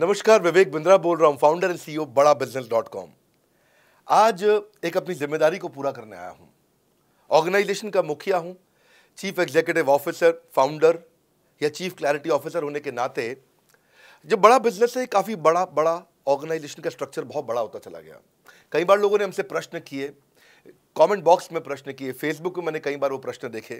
नमस्कार विवेक बिंद्रा बोल रहा हूँ founder and CEO Bada business dot com आज एक अपनी जिम्मेदारी को पूरा करने आया हूँ ऑर्गेनाइजेशन का मुखिया हूँ चीफ एग्जीक्यूटिव ऑफिसर फाउंडर या चीफ क्लैरिटी ऑफिसर होने के नाते जब बड़ा बिजनेस है काफ़ी बड़ा बड़ा ऑर्गेनाइजेशन का स्ट्रक्चर बहुत बड़ा होता चला गया कई बार लोगों ने हमसे प्रश्न किए कमेंट बॉक्स में प्रश्न किए फेसबुक में मैंने कई बार वो प्रश्न देखे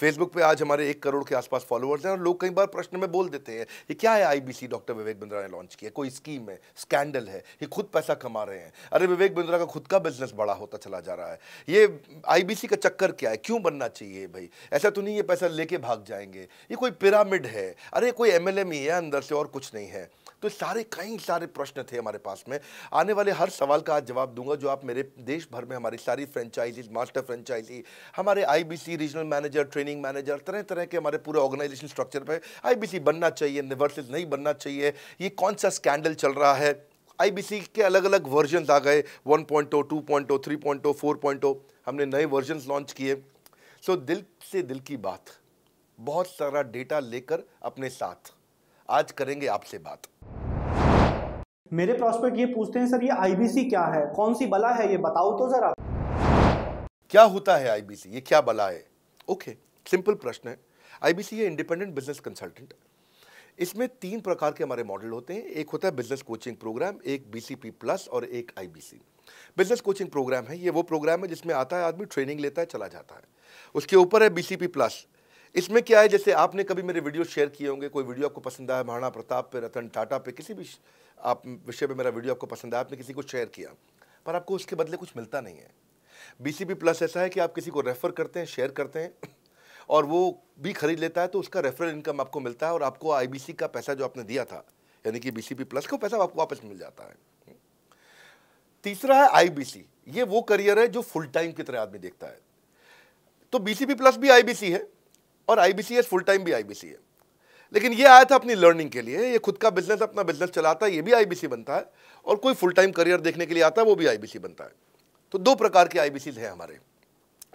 फेसबुक पे आज हमारे एक करोड़ के आसपास फॉलोअर्स हैं और लोग कई बार प्रश्न में बोल देते हैं ये क्या है आईबीसी डॉक्टर विवेक बिंद्रा ने लॉन्च किया कोई स्कीम है स्कैंडल है ये खुद पैसा कमा रहे हैं अरे विवेक बिंद्रा का खुद का बिजनेस बड़ा होता चला जा रहा है ये आई का चक्कर क्या है क्यों बनना चाहिए भाई ऐसा तो नहीं ये पैसा लेके भाग जाएंगे ये कोई पिरामिड है अरे कोई एम ही है अंदर से और कुछ नहीं है तो सारे कई सारे प्रश्न थे हमारे पास में आने वाले हर सवाल का आज जवाब दूंगा जो आप मेरे देश भर में हमारी सारी फ्रेंचाइजीज मास्टर फ्रेंचाइजी हमारे IBC regional manager training manager तरह तरह के हमारे पूरे ऑर्गेनाइजेशन स्ट्रक्चर पर आईबीसी बनना चाहिए वर्सेज नहीं बनना चाहिए ये कौन सा स्कैंडल चल रहा है आईबीसी के अलग अलग वर्जन आ गए one point point point O O two three O four point O हमने नए वर्जन लॉन्च किए सो so, दिल से दिल की बात बहुत सारा डेटा लेकर अपने साथ आज करेंगे आपसे बात मेरे प्रॉस्पेक्ट ये पूछते हैं सर ये आईबीसी क्या है कौन सी बला है ये बताओ तो जरा क्या होता है आईबीसी ये क्या बला है ओके सिंपल प्रश्न है आईबीसी ये इंडिपेंडेंट बिजनेस कंसल्टेंट इसमें तीन प्रकार के हमारे मॉडल होते हैं एक होता है बिजनेस कोचिंग प्रोग्राम एक बीसीपी प्लस और एक आईबीसी बिजनेस कोचिंग प्रोग्राम है ये वो प्रोग्राम है जिसमें आता है आदमी ट्रेनिंग लेता है चला जाता है उसके ऊपर है बीसीपी प्लस इसमें क्या है जैसे आपने कभी मेरे वीडियो शेयर किए होंगे कोई वीडियो आपको पसंद आया महाराणा प्रताप पे रतन टाटा पे किसी भी आप विषय पे मेरा वीडियो आपको पसंद आया आपने किसी को शेयर किया पर आपको उसके बदले कुछ मिलता नहीं है बीसीबी प्लस ऐसा है कि आप किसी को रेफ़र करते हैं शेयर करते हैं और वो भी खरीद लेता है तो उसका रेफरल इनकम आपको मिलता है और आपको आईबीसी का पैसा जो आपने दिया था यानी कि बीसीपी प्लस का पैसा आपको वापस मिल जाता है तीसरा है आईबीसी ये वो करियर है जो फुल टाइम की तरह आदमी देखता है तो बीसीपी प्लस भी आईबीसी है और आईबीसी फुल टाइम भी आईबीसी है लेकिन ये आया था अपनी लर्निंग के लिए ये खुद का बिजनेस अपना बिजनेस चलाता है ये भी आई बनता है और कोई फुल टाइम करियर देखने के लिए आता है वो भी आईबीसी बनता है तो दो प्रकार के आई हैं हमारे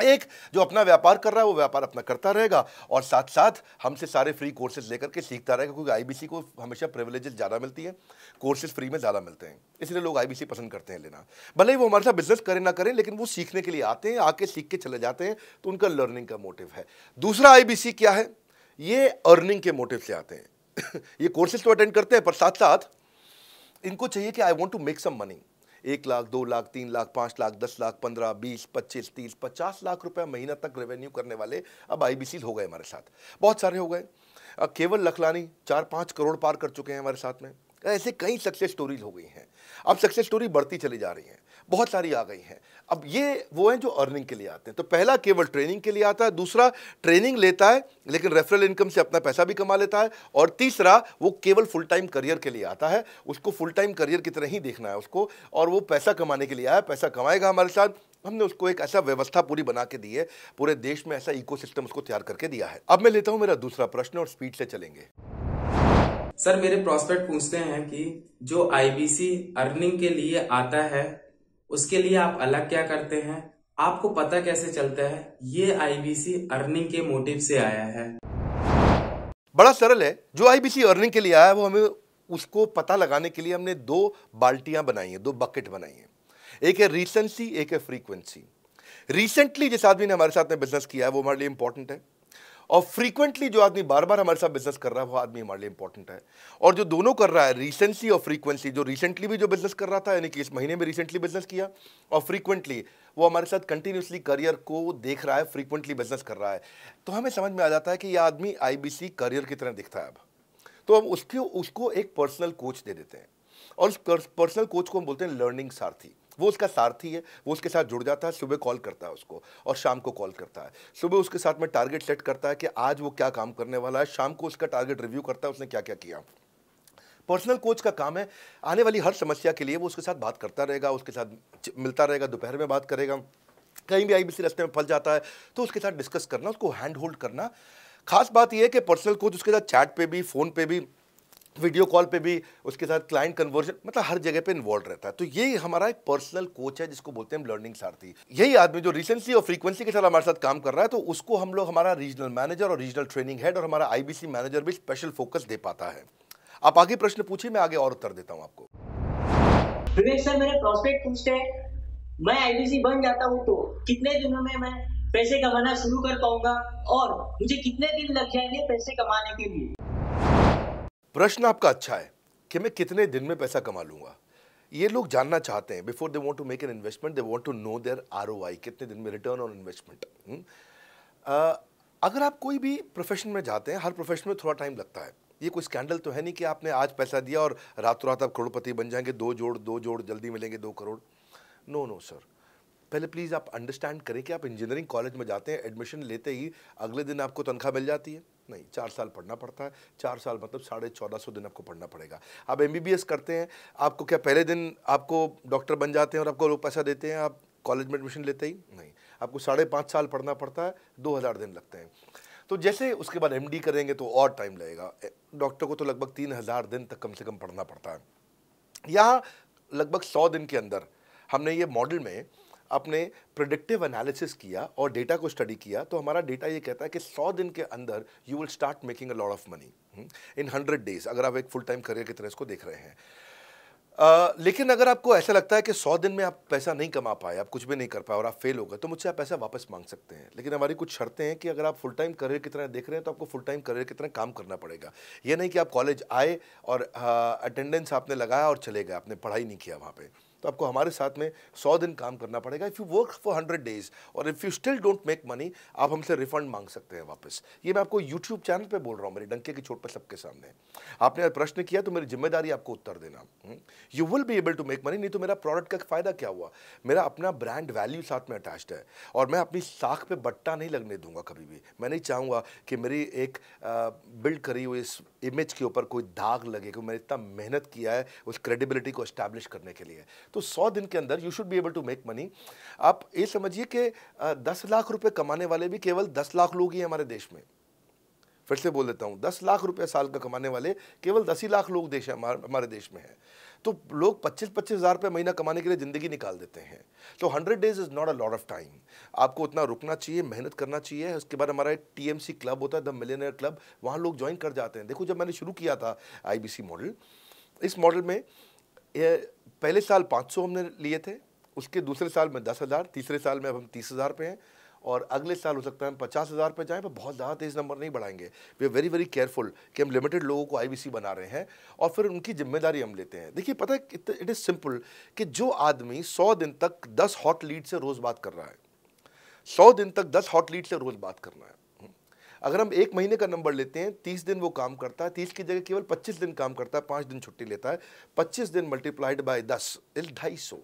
एक जो अपना व्यापार कर रहा है वो व्यापार अपना करता रहेगा और साथ साथ हमसे सारे फ्री कोर्सेज लेकर के सीखता रहेगा क्योंकि आईबीसी को हमेशा प्रिविलेजेस ज़्यादा मिलती है कोर्सेज फ्री में ज़्यादा मिलते हैं इसलिए लोग आईबीसी पसंद करते हैं लेना भले ही वो हमारे साथ बिजनेस करें ना करें लेकिन वो सीखने के लिए आते हैं आके सीख के चले जाते हैं तो उनका लर्निंग का मोटिव है दूसरा आई क्या है ये अर्निंग के मोटिव से आते हैं ये कोर्सेज तो अटेंड करते हैं पर साथ साथ इनको चाहिए कि I want to make some money एक लाख दो लाख तीन लाख पाँच लाख दस लाख पंद्रह बीस पच्चीस तीस पचास लाख रुपया महीना तक रेवेन्यू करने वाले अब आई हो गए हमारे साथ बहुत सारे हो गए केवल लखलानी चार पाँच करोड़ पार कर चुके हैं हमारे साथ में ऐसे कई सक्सेस स्टोरीज हो गई हैं अब सक्सेस स्टोरी बढ़ती चली जा रही हैं बहुत सारी आ गई हैं अब ये वो हैं जो अर्निंग के लिए आते हैं तो पहला केवल ट्रेनिंग के लिए आता है दूसरा ट्रेनिंग लेता है लेकिन रेफरल इनकम से अपना पैसा भी कमा लेता है और तीसरा वो केवल फुल टाइम करियर के लिए आता है उसको फुल टाइम करियर की तरह ही देखना है उसको और वो पैसा कमाने के लिए आया पैसा कमाएगा हमारे साथ हमने उसको एक ऐसा व्यवस्था पूरी बना के दी है पूरे देश में ऐसा इको उसको तैयार करके दिया है अब मैं लेता हूँ मेरा दूसरा प्रश्न और स्पीड से चलेंगे सर मेरे प्रोस्पेक्ट पूछते हैं कि जो आईबीसी अर्निंग के लिए आता है उसके लिए आप अलग क्या करते हैं आपको पता कैसे चलता है ये आईबीसी अर्निंग के मोटिव से आया है बड़ा सरल है जो आईबीसी अर्निंग के लिए आया है वो हमें उसको पता लगाने के लिए हमने दो बाल्टियां बनाई हैं दो बकेट बनाई हैं एक है रिसेंसी एक है फ्रीक्वेंसी रिसेंटली जिस आदमी ने हमारे साथ में बिजनेस किया है वो हमारे लिए इंपॉर्टेंट है और फ्रीक्वेंटली जो आदमी बार बार हमारे साथ बिजनेस कर रहा है वो आदमी हमारे लिए इंपॉर्टेंट है और जो दोनों कर रहा है रिसेंसी और फ्रीक्वेंसी जो रिसेंटली भी जो बिजनेस कर रहा था यानी कि इस महीने में रिसेंटली बिजनेस किया और फ्रीक्वेंटली वो हमारे साथ कंटिन्यूसली करियर को देख रहा है फ्रीक्वेंटली बिजनेस कर रहा है तो हमें समझ में आ जाता है कि यह आदमी आई करियर की तरह दिखता है अब तो हम उसके उसको एक पर्सनल कोच दे देते हैं और उस पर्सनल कोच को हम बोलते हैं लर्निंग सारथी वो उसका सारथी है वो उसके साथ जुड़ जाता है सुबह कॉल करता है उसको और शाम को कॉल करता है सुबह उसके साथ में टारगेट सेट करता है कि आज वो क्या काम करने वाला है शाम को उसका टारगेट रिव्यू करता है उसने क्या क्या किया पर्सनल कोच का काम है आने वाली हर समस्या के लिए वो उसके साथ बात करता रहेगा उसके साथ मिलता रहेगा दोपहर में बात करेगा कहीं भी आई बी रास्ते में फंस जाता है तो उसके साथ डिस्कस करना उसको हैंड होल्ड करना खास बात यह है कि पर्सनल कोच उसके साथ चैट पे भी फ़ोन पे भी वीडियो कॉल पे भी उसके साथ क्लाइंट कन्वर्जन मतलब हर जगह पे इन्वॉल्व रहता है तो यही हमारा एक पर्सनल कोच है जिसको बोलते हैं लर्निंग सारथी यही आदमी जो रिसेंटली और फ्रीक्वेंसी के साथ हमारे साथ काम कर रहा है तो उसको हम लोग हमारा रीजनल मैनेजर और रीजनल ट्रेनिंग हेड और हमारा आईबीसी मैनेजर भी स्पेशल फोकस दे पाता है आप आगे प्रश्न पूछिए मैं आगे और उत्तर देता हूँ आपको विवेक सर मेरे प्रोस्पेक्ट पूछते हैं मैं आईबीसी बन जाता हूँ तो कितने दिनों में मैं पैसे कमाना शुरू कर पाऊंगा और मुझे कितने दिन लग जाएंगे पैसे कमाने के लिए प्रश्न आपका अच्छा है कि मैं कितने दिन में पैसा कमा लूँगा ये लोग जानना चाहते हैं before they want to make an investment they want to know there are कितने दिन में रिटर्न ऑन इन्वेस्टमेंट अगर आप कोई भी प्रोफेशन में जाते हैं हर प्रोफेशन में थोड़ा टाइम लगता है ये कोई स्कैंडल तो है नहीं कि आपने आज पैसा दिया और रातों रात आप करोड़पति बन जाएंगे दो जोड़ दो जोड़ जल्दी मिलेंगे दो करोड़ नो नो सर पहले प्लीज़ आप अंडरस्टैंड करें कि आप इंजीनियरिंग कॉलेज में जाते हैं एडमिशन लेते ही अगले दिन आपको तनख्वाह मिल जाती है नहीं चार साल पढ़ना पड़ता है चार साल मतलब साढ़े चौदह सौ दिन आपको पढ़ना पड़ेगा आप एम करते हैं आपको क्या पहले दिन आपको डॉक्टर बन जाते हैं और आपको लोग पैसा देते हैं आप कॉलेज में एडमिशन लेते ही नहीं आपको साढ़े पाँच साल पढ़ना पड़ता है दो हज़ार दिन लगते हैं तो जैसे उसके बाद डी करेंगे तो और टाइम लगेगा डॉक्टर को तो लगभग तीन हज़ार दिन तक कम से कम पढ़ना पड़ता है यहाँ लगभग सौ दिन के अंदर हमने ये मॉडल में अपने प्रोडिक्टिव एनालिसिस किया और डेटा को स्टडी किया तो हमारा डेटा ये कहता है कि सौ दिन के अंदर you will start making a lot of money in hundred days अगर आप एक फुल टाइम करियर की तरह इसको देख रहे हैं Uh, लेकिन अगर आपको ऐसा लगता है कि सौ दिन में आप पैसा नहीं कमा पाए आप कुछ भी नहीं कर पाए और आप फेल हो गए तो मुझसे आप पैसा वापस मांग सकते हैं लेकिन हमारी कुछ शर्तें हैं कि अगर आप फुल टाइम करियर की तरह देख रहे हैं तो आपको फुल टाइम करियर की तरह काम करना पड़ेगा ये नहीं कि आप कॉलेज आए और अटेंडेंस uh, आपने लगाया और चले गए आपने पढ़ाई नहीं किया वहाँ पर तो आपको हमारे साथ में सौ दिन काम करना पड़ेगा if you work for hundred days और if you still don't make money आप हमसे रिफंड मांग सकते हैं वापस ये मैं आपको यूट्यूब चैनल पर बोल रहा हूँ मेरे डंके की छोट पर सबके सामने आपने प्रश्न किया तो मेरी जिम्मेदारी आपको उत्तर देना you will be able to make money नहीं तो मेरा प्रोडक्ट का फ़ायदा क्या हुआ मेरा अपना ब्रांड वैल्यू साथ में अटैच्ड है और मैं अपनी साख पर बट्टा नहीं लगने दूंगा कभी भी मैं नहीं चाहूँगा कि मेरी एक बिल्ड करी हुई इस इमेज के ऊपर कोई दाग लगे क्योंकि मैंने इतना मेहनत किया है उस क्रेडिबिलिटी को इस्टेब्लिश करने के लिए तो तो सौ दिन के अंदर you should be able to make money आप ये समझिए कि दस लाख रुपए कमाने वाले भी केवल दस लाख लोग ही हमारे देश में फिर से बोल देता हूँ दस लाख रुपए साल का कमाने वाले केवल दस ही लाख लोग देश हमारे देश में हैं तो लोग पच्चीस पच्चीस हज़ार रुपये महीना कमाने के लिए ज़िंदगी निकाल देते हैं तो hundred days is not a lot of time आपको उतना रुकना चाहिए मेहनत करना चाहिए उसके बाद हमारा एक टी क्लब होता है द मिलेनियर क्लब वहाँ लोग ज्वाइन कर जाते हैं देखो जब मैंने शुरू किया था आई मॉडल इस मॉडल में ये पहले साल 500 हमने लिए थे उसके दूसरे साल में दस हज़ार तीसरे साल में अब हम तीस हज़ार पे हैं और अगले साल हो सकता है हम पचास हज़ार पर जाएँ पर बहुत ज़्यादा तेज़ नंबर नहीं बढ़ाएंगे we are very very careful कि हम लिमिटेड लोगों को आईबीसी बना रहे हैं और फिर उनकी जिम्मेदारी हम लेते हैं देखिए पता है इट इज़ सिंपल कि जो आदमी सौ दिन तक दस हॉट लीड से रोज़ बात कर रहा है सौ दिन तक दस हॉट लीड से रोज़ बात करना है अगर हम एक महीने का नंबर लेते हैं तीस दिन वो काम करता है तीस की जगह केवल पच्चीस दिन काम करता है पाँच दिन छुट्टी लेता है पच्चीस दिन मल्टीप्लाइड बाय दस इज ढाई सौ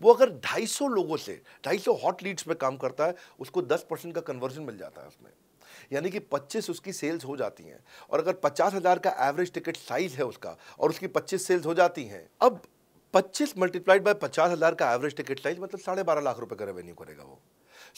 वो अगर ढाई सौ लोगों से ढाई सौ हॉट लीड्स में काम करता है उसको दस परसेंट का कन्वर्जन मिल जाता है उसमें यानी कि 25 उसकी सेल्स हो जाती हैं और अगर पचास हज़ार का एवरेज टिकट साइज है उसका और उसकी 25 सेल्स हो जाती हैं अब 25 मल्टीप्लाइड बाय पचास हज़ार का एवरेज टिकट साइज मतलब साढ़े बारह लाख रुपए का रेवेन्यू करेगा वो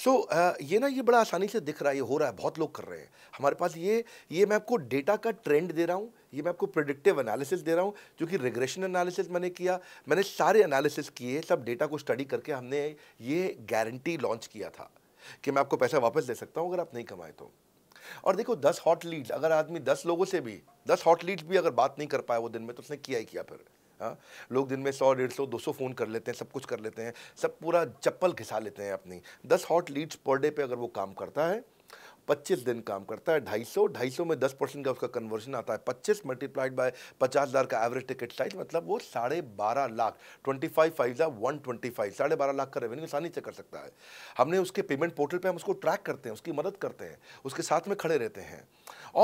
सो so, uh, ये ना ये बड़ा आसानी से दिख रहा है ये हो रहा है बहुत लोग कर रहे हैं हमारे पास ये ये मैं आपको डेटा का ट्रेंड दे रहा हूँ ये मैं आपको प्रिडिक्टिव एनालिसिस दे रहा हूँ जो कि रिग्रेशन एनालिसिस मैंने किया मैंने सारे एनालिसिस किए सब डेटा को स्टडी करके हमने ये गारंटी लॉन्च किया था कि मैं आपको पैसा वापस दे सकता हूँ अगर आप नहीं कमाए तो और देखो दस हॉट लीड्स अगर आदमी दस लोगों से भी दस हॉट लीड्स भी अगर बात नहीं कर पाया वो दिन में तो उसने किया ही किया फिर हाँ लोग दिन में सौ डेढ़ सौ दो सौ फ़ोन कर लेते हैं सब कुछ कर लेते हैं सब पूरा चप्पल घिसा लेते हैं अपनी दस हॉट लीड्स पर डे पे अगर वो काम करता है पच्चीस दिन काम करता है ढाई सौ ढाई सौ में दस परसेंट का उसका कन्वर्जन आता है पच्चीस मल्टीप्लाइड बाय पचास हज़ार का एवरेज टिकट साइज मतलब वो साढ़े बारह लाख ट्वेंटी फाइव फाइव या वन ट्वेंटी फाइव साढ़े बारह लाख का रेवेन्यू आसानी से कर सकता है हमने उसके पेमेंट पोर्टल पे हम उसको ट्रैक करते हैं उसकी मदद करते हैं उसके साथ में खड़े रहते हैं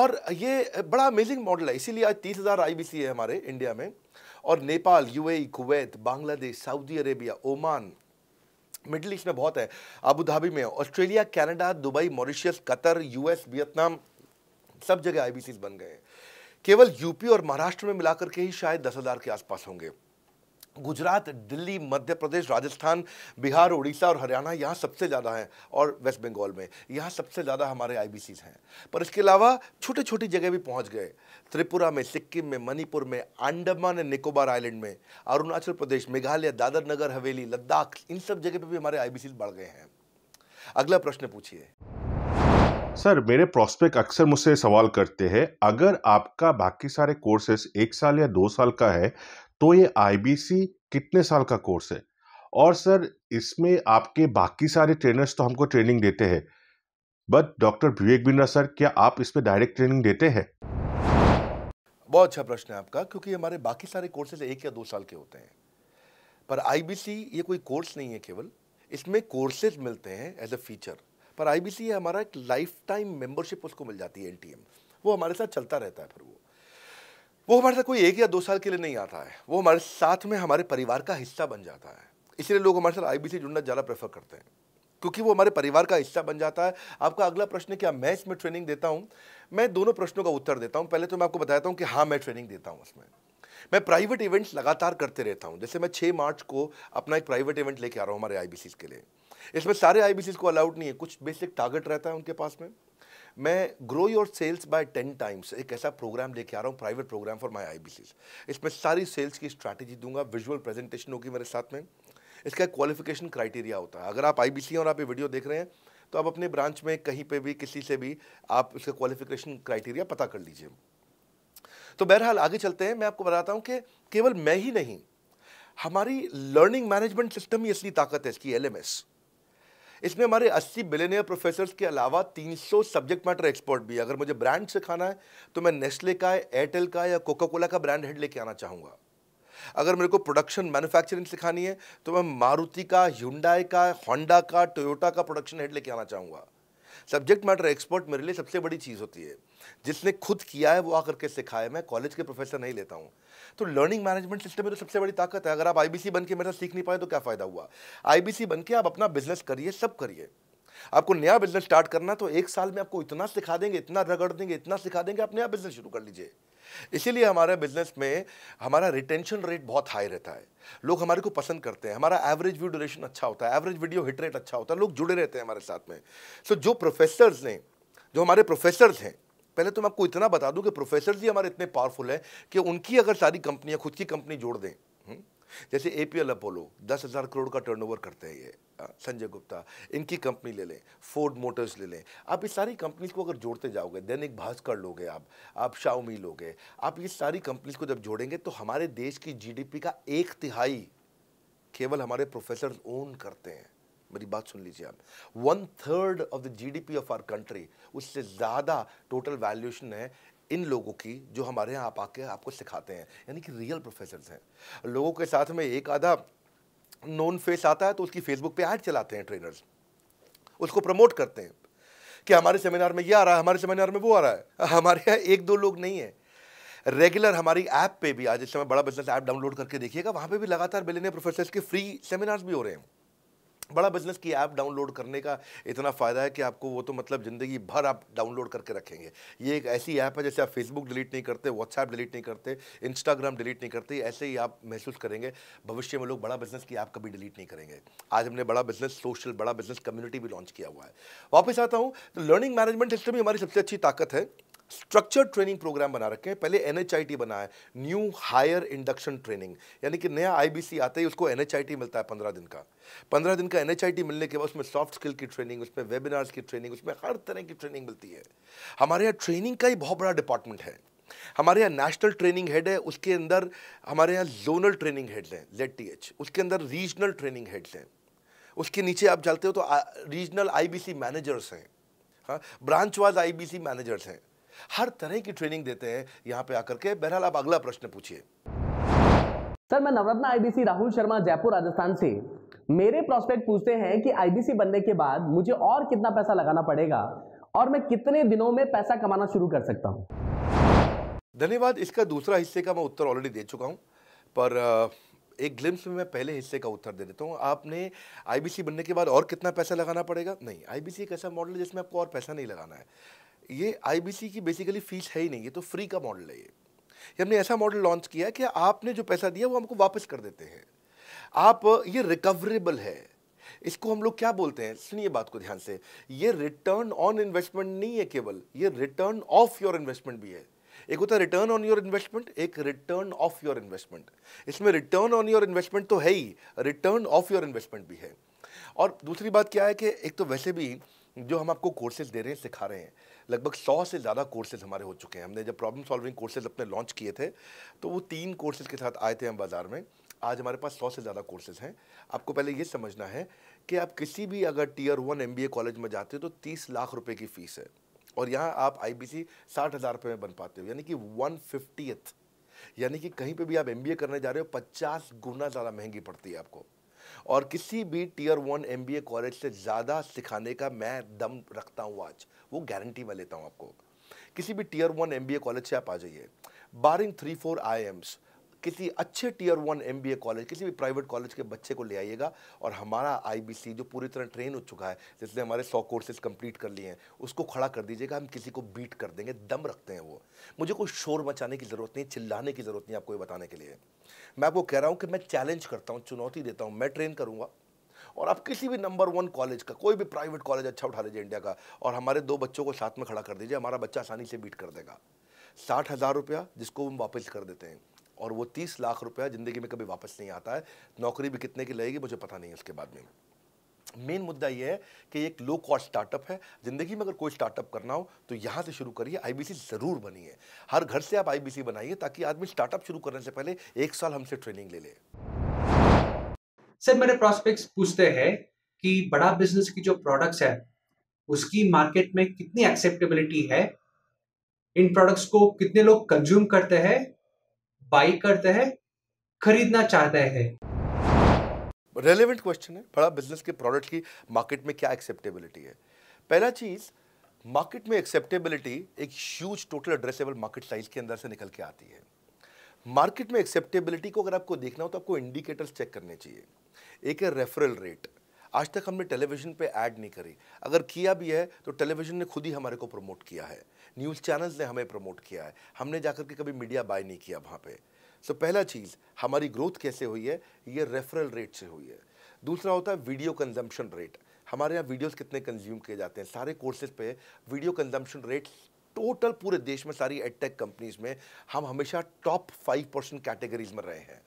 और ये बड़ा अमेजिंग मॉडल है इसीलिए आज तीस हज़ार आई है हमारे इंडिया में और Nepal UAE Kuwait Bangladesh Saudi Arabia Oman Middle East में बहुत है अबू धाबी में Australia Canada Dubai Mauritius Qatar US Vietnam सब जगह आई बन गए केवल यूपी और महाराष्ट्र में मिलाकर के ही शायद दस हज़ार के आसपास होंगे गुजरात दिल्ली मध्य प्रदेश राजस्थान बिहार उड़ीसा और हरियाणा यहाँ सबसे ज़्यादा हैं और वेस्ट बंगाल में यहाँ सबसे ज़्यादा हमारे आई हैं पर इसके अलावा छोटे छोटी जगह भी पहुँच गए त्रिपुरा में सिक्किम में मणिपुर में अंडमान एंड निकोबार आइलैंड में अरुणाचल प्रदेश मेघालय दादर नगर हवेली लद्दाख इन सब जगह पे भी हमारे आईबीसी बढ़ गए हैं अगला प्रश्न पूछिए सर मेरे प्रोस्पेक्ट अक्सर मुझसे सवाल करते हैं अगर आपका बाकी सारे कोर्सेस एक साल या दो साल का है तो ये आईबीसी कितने साल का कोर्स है और सर इसमें आपके बाकी सारे ट्रेनर्स तो हमको ट्रेनिंग देते हैं but doctor Vivek Bindra sir क्या आप इसमें डायरेक्ट ट्रेनिंग देते हैं बहुत अच्छा प्रश्न है आपका क्योंकि हमारे बाकी सारे कोर्सेज एक या दो साल के होते हैं पर आईबीसी ये कोई कोर्स नहीं है केवल इसमें कोर्सेज मिलते हैं एज अ फीचर पर आईबीसी हमारा एक लाइफ टाइम मेंबरशिप उसको मिल जाती है एनटीएम वो हमारे साथ चलता रहता है फिर वो वो हमारे साथ कोई एक या दो साल के लिए नहीं आता है वो हमारे साथ में हमारे परिवार का हिस्सा बन जाता है इसलिए लोग हमारे साथ आईबीसी जुड़ना ज़्यादा प्रेफर करते हैं क्योंकि वो हमारे परिवार का हिस्सा बन जाता है आपका अगला प्रश्न क्या मैं इसमें ट्रेनिंग देता हूँ मैं दोनों प्रश्नों का उत्तर देता हूँ पहले तो मैं आपको बताता हूँ कि हाँ मैं ट्रेनिंग देता हूँ उसमें मैं प्राइवेट इवेंट्स लगातार करते रहता हूँ जैसे मैं छः मार्च को अपना एक प्राइवेट इवेंट लेके आ रहा हूँ हमारे आई के लिए इसमें सारे आई को अलाउड नहीं है कुछ बेसिक टारगेट रहता है उनके पास में मैं grow your sales by ten times एक ऐसा प्रोग्राम लेके आ रहा हूँ private program for my I इसमें सारी सेल्स की स्ट्रैटेजी दूंगा विजुअल प्रेजेंटेशन होगी मेरे साथ में इसका क्वालिफिकेशन क्राइटेरिया होता है अगर आप आई और आप ये वीडियो देख रहे हैं तो आप अपने ब्रांच में कहीं पे भी किसी से भी आप उसका क्वालिफिकेशन क्राइटेरिया पता कर लीजिए तो बहरहाल आगे चलते हैं मैं आपको बताता हूँ कि केवल मैं ही नहीं हमारी लर्निंग मैनेजमेंट सिस्टम ही असली ताकत है इसकी एल इसमें हमारे 80 बिलेनियर प्रोफेसर्स के अलावा 300 सब्जेक्ट मैटर एक्सपर्ट भी अगर मुझे ब्रांड से खाना है तो मैं नेस्ले का एयरटेल का या कोका कोला का ब्रांड हेड लेके आना चाहूँगा अगर मेरे को प्रोडक्शन मैन्युफैक्चरिंग सिखानी है तो मैं मारुति का ह्यूडाई का होंडा का टोयोटा का प्रोडक्शन हेड लेके आना चाहूँगा सब्जेक्ट मैटर एक्सपर्ट मेरे लिए सबसे बड़ी चीज़ होती है जिसने खुद किया है वो आकर के सिखाए मैं कॉलेज के प्रोफेसर नहीं लेता हूँ तो लर्निंग मैनेजमेंट सिस्टम में तो सबसे बड़ी ताकत है अगर आप आईबीसी बन के मेरे साथ सीख नहीं पाए तो क्या फ़ायदा हुआ आईबीसी बन के आप अपना बिजनेस करिए सब करिए आपको नया बिजनेस स्टार्ट करना तो एक साल में आपको इतना सिखा देंगे इतना रगड़ देंगे इतना सिखा देंगे आप नया बिजनेस शुरू कर लीजिए इसीलिए हमारे बिजनेस में हमारा रिटेंशन रेट बहुत हाई रहता है लोग हमारे को पसंद करते हैं हमारा एवरेज व्यू ड्यूरेशन अच्छा होता है एवरेज वीडियो हिट रेट अच्छा होता है लोग जुड़े रहते हैं हमारे साथ में सो so, जो प्रोफेसर्स ने जो हमारे प्रोफेसर्स हैं पहले तो मैं आपको इतना बता दूं कि प्रोफेसर ही हमारे इतने पावरफुल हैं कि उनकी अगर सारी कंपनियां खुद की कंपनी जोड़ दें हुँ? हम्म, जैसे ए पी एल अपोलो दस हज़ार करोड़ का टर्नओवर करते हैं ये संजय गुप्ता इनकी कंपनी ले लें फोर्ड मोटर्स ले लें आप इस सारी कंपनीज को अगर जोड़ते जाओगे दैनिक भास्कर लोगे आप आप शाओमी लोगे आप ये सारी कंपनीज को जब जोड़ेंगे तो हमारे देश की जीडीपी का एक तिहाई केवल हमारे प्रोफेसर ओन करते हैं मेरी बात सुन लीजिए आप one third of the GDP of our country उससे ज़्यादा टोटल वैल्यूशन है इन लोगों की जो हमारे यहाँ आप आके आपको सिखाते हैं यानी कि रियल प्रोफेसर हैं लोगों के साथ में एक आधा नॉन फेस आता है तो उसकी फेसबुक पे ऐड चलाते हैं ट्रेनर्स उसको प्रमोट करते हैं कि हमारे सेमिनार में ये आ रहा है हमारे सेमिनार में वो आ रहा है हमारे यहाँ एक दो लोग नहीं है रेगुलर हमारी ऐप पे भी आज इस समय बड़ा बिजनेस ऐप डाउनलोड करके देखिएगा वहाँ पे भी लगातार बिलियनियर प्रोफेसर्स के फ्री सेमिनार्स भी हो रहे हैं बड़ा बिजनेस की ऐप डाउनलोड करने का इतना फ़ायदा है कि आपको वो तो मतलब ज़िंदगी भर आप डाउनलोड करके रखेंगे ये एक ऐसी ऐप है जैसे आप फेसबुक डिलीट नहीं करते व्हाट्सएप डिलीट नहीं करते इंस्टाग्राम डिलीट नहीं करते ऐसे ही आप महसूस करेंगे भविष्य में लोग बड़ा बिजनेस की ऐप कभी डिलीट नहीं करेंगे आज हमने Bada business social Bada business community भी लॉन्च किया हुआ है वापस आता हूँ तो लर्निंग मैनेजमेंट सिस्टम ही हमारी सबसे अच्छी ताकत है स्ट्रक्चर्ड ट्रेनिंग प्रोग्राम बना रखे हैं पहले एन बना है न्यू हायर इंडक्शन ट्रेनिंग यानी कि नया आई आता है उसको एन मिलता है पंद्रह दिन का पंद्रह दिन का एन मिलने के बाद उसमें सॉफ्ट स्किल की ट्रेनिंग उसमें वेबिनार्स की ट्रेनिंग उसमें हर तरह की ट्रेनिंग मिलती है हमारे यहाँ ट्रेनिंग का ही बहुत बड़ा डिपार्टमेंट है हमारे यहाँ नेशनल ट्रेनिंग हेड है उसके अंदर हमारे यहाँ जोनल ट्रेनिंग हेड्स हैं जेड टी एच उसके अंदर रीजनल ट्रेनिंग हेड्स हैं उसके नीचे आप जानते हो तो रीजनल आईबीसी मैनेजर्स हैं हाँ ब्रांच वाइज आईबीसी मैनेजर्स हैं हर तरह की ट्रेनिंग देते हैं यहाँ पे आकर के बहरहाल आप अगला प्रश्न पूछिए सर मैं नवरत्न आईबीसी राहुल शर्मा जयपुर राजस्थान से मेरे प्रोस्पेक्ट पूछते हैं कि आईबीसी बनने के बाद मुझे और कितना पैसा लगाना पड़ेगा और मैं कितने दिनों में पैसा कमाना शुरू कर सकता हूँ धन्यवाद इसका दूसरा हिस्से का मैं उत्तर ऑलरेडी दे चुका हूँ पर एक ग्लिम्स में मैं पहले हिस्से का उत्तर दे देता हूँ आपने आईबीसी बनने के बाद और कितना पैसा लगाना पड़ेगा नहीं आईबीसी एक ऐसा मॉडल है जिसमें आपको और पैसा नहीं लगाना है ये आईबीसी की बेसिकली फीस है ही नहीं ये तो फ्री का मॉडल है ये हमने ऐसा मॉडल लॉन्च किया कि आपने जो पैसा दिया वो हमको वापस कर देते हैं आप ये रिकवरेबल है इसको हम लोग क्या बोलते हैं सुनिए बात को ध्यान से ये रिटर्न ऑन इन्वेस्टमेंट नहीं है केवल ये रिटर्न ऑफ योर इन्वेस्टमेंट भी है एक होता है रिटर्न ऑन योर इन्वेस्टमेंट एक रिटर्न ऑफ योर इन्वेस्टमेंट इसमें रिटर्न ऑन योर इन्वेस्टमेंट तो है ही रिटर्न ऑफ योर इन्वेस्टमेंट भी है और दूसरी बात क्या है कि एक तो वैसे भी जो हम आपको कोर्सेज दे रहे हैं सिखा रहे हैं लगभग सौ से ज़्यादा कोर्सेज हमारे हो चुके हैं हमने जब प्रॉब्लम सॉल्विंग कोर्सेज अपने लॉन्च किए थे तो वो तीन कोर्सेज के साथ आए थे हम बाज़ार में आज हमारे पास सौ से ज़्यादा कोर्सेज हैं आपको पहले ये समझना है कि आप किसी भी अगर टीयर वन एम कॉलेज में जाते हो तो तीस लाख रुपये की फ़ीस है और यहाँ आप आई बी सी साठ हज़ार रुपये में बन पाते हो यानी कि वन फिफ्टियथ यानी कि कहीं पे भी आप एम करने जा रहे हो पचास गुना ज़्यादा महंगी पड़ती है आपको और किसी भी टीयर वन एम कॉलेज से ज़्यादा सिखाने का मैं दम रखता हूँ आज वो गारंटी मैं लेता हूँ आपको किसी भी टीयर वन एम कॉलेज से आप आ जाइए barring three four I Ms किसी अच्छे टीयर वन एम कॉलेज किसी भी प्राइवेट कॉलेज के बच्चे को ले आइएगा और हमारा आई जो पूरी तरह ट्रेन हो चुका है जिसने हमारे सौ कोर्सेज कंप्लीट कर लिए हैं उसको खड़ा कर दीजिएगा हम किसी को बीट कर देंगे दम रखते हैं वो मुझे कोई शोर मचाने की ज़रूरत नहीं चिल्लाने की ज़रूरत नहीं आपको ये बताने के लिए मैं आपको कह रहा हूँ कि मैं चैलेंज करता हूँ चुनौती देता हूँ मैं ट्रेन करूँगा और आप किसी भी नंबर वन कॉलेज का कोई भी प्राइवेट कॉलेज अच्छा उठा लीजिए इंडिया का और हमारे दो बच्चों को साथ में खड़ा कर दीजिए हमारा बच्चा आसानी से बीट कर देगा साठ हज़ार रुपया जिसको हम वापस कर देते हैं और वो तीस लाख रुपया ज़िंदगी में कभी वापस नहीं आता है नौकरी भी कितने की लगेगी मुझे पता नहीं है उसके बाद में मेन मुद्दा ये है कि एक लो कॉस्ट स्टार्टअप है ज़िंदगी में अगर कोई स्टार्टअप करना हो तो यहाँ से शुरू करिए आईबीसी ज़रूर बनिए हर घर से आप आईबीसी बनाइए ताकि आदमी स्टार्टअप शुरू करने से पहले एक साल हमसे ट्रेनिंग ले ले सर मेरे प्रॉस्पेक्ट्स पूछते हैं कि बड़ा बिजनेस की जो प्रोडक्ट्स है उसकी मार्केट में कितनी एक्सेप्टेबिलिटी है इन प्रोडक्ट्स को कितने लोग कंज्यूम करते हैं बाई करता है खरीदना चाहता है रेलिवेंट क्वेश्चन है बड़ा बिजनेस के प्रोडक्ट की मार्केट में क्या एक्सेप्टेबिलिटी है पहला चीज़ मार्केट में एक्सेप्टेबिलिटी एक huge total addressable market size के अंदर से निकल के आती है मार्केट में एक्सेप्टेबिलिटी को अगर आपको देखना हो तो आपको इंडिकेटर्स चेक करने चाहिए एक है रेफरल रेट आज तक हमने टेलीविजन पे ऐड नहीं करी अगर किया भी है तो टेलीविजन ने खुद ही हमारे को प्रमोट किया है न्यूज़ चैनल्स ने हमें प्रमोट किया है हमने जाकर के कभी मीडिया बाय नहीं किया वहाँ पे सो so, पहला चीज़ हमारी ग्रोथ कैसे हुई है ये रेफरल रेट से हुई है दूसरा होता है वीडियो कंजम्पशन रेट हमारे यहाँ वीडियोस कितने कंज्यूम किए जाते हैं सारे कोर्सेज पे वीडियो कंजम्पशन रेट टोटल पूरे देश में सारी एडटेक कंपनीज में हम हमेशा टॉप फाइव परसेंट कैटेगरीज में रहे हैं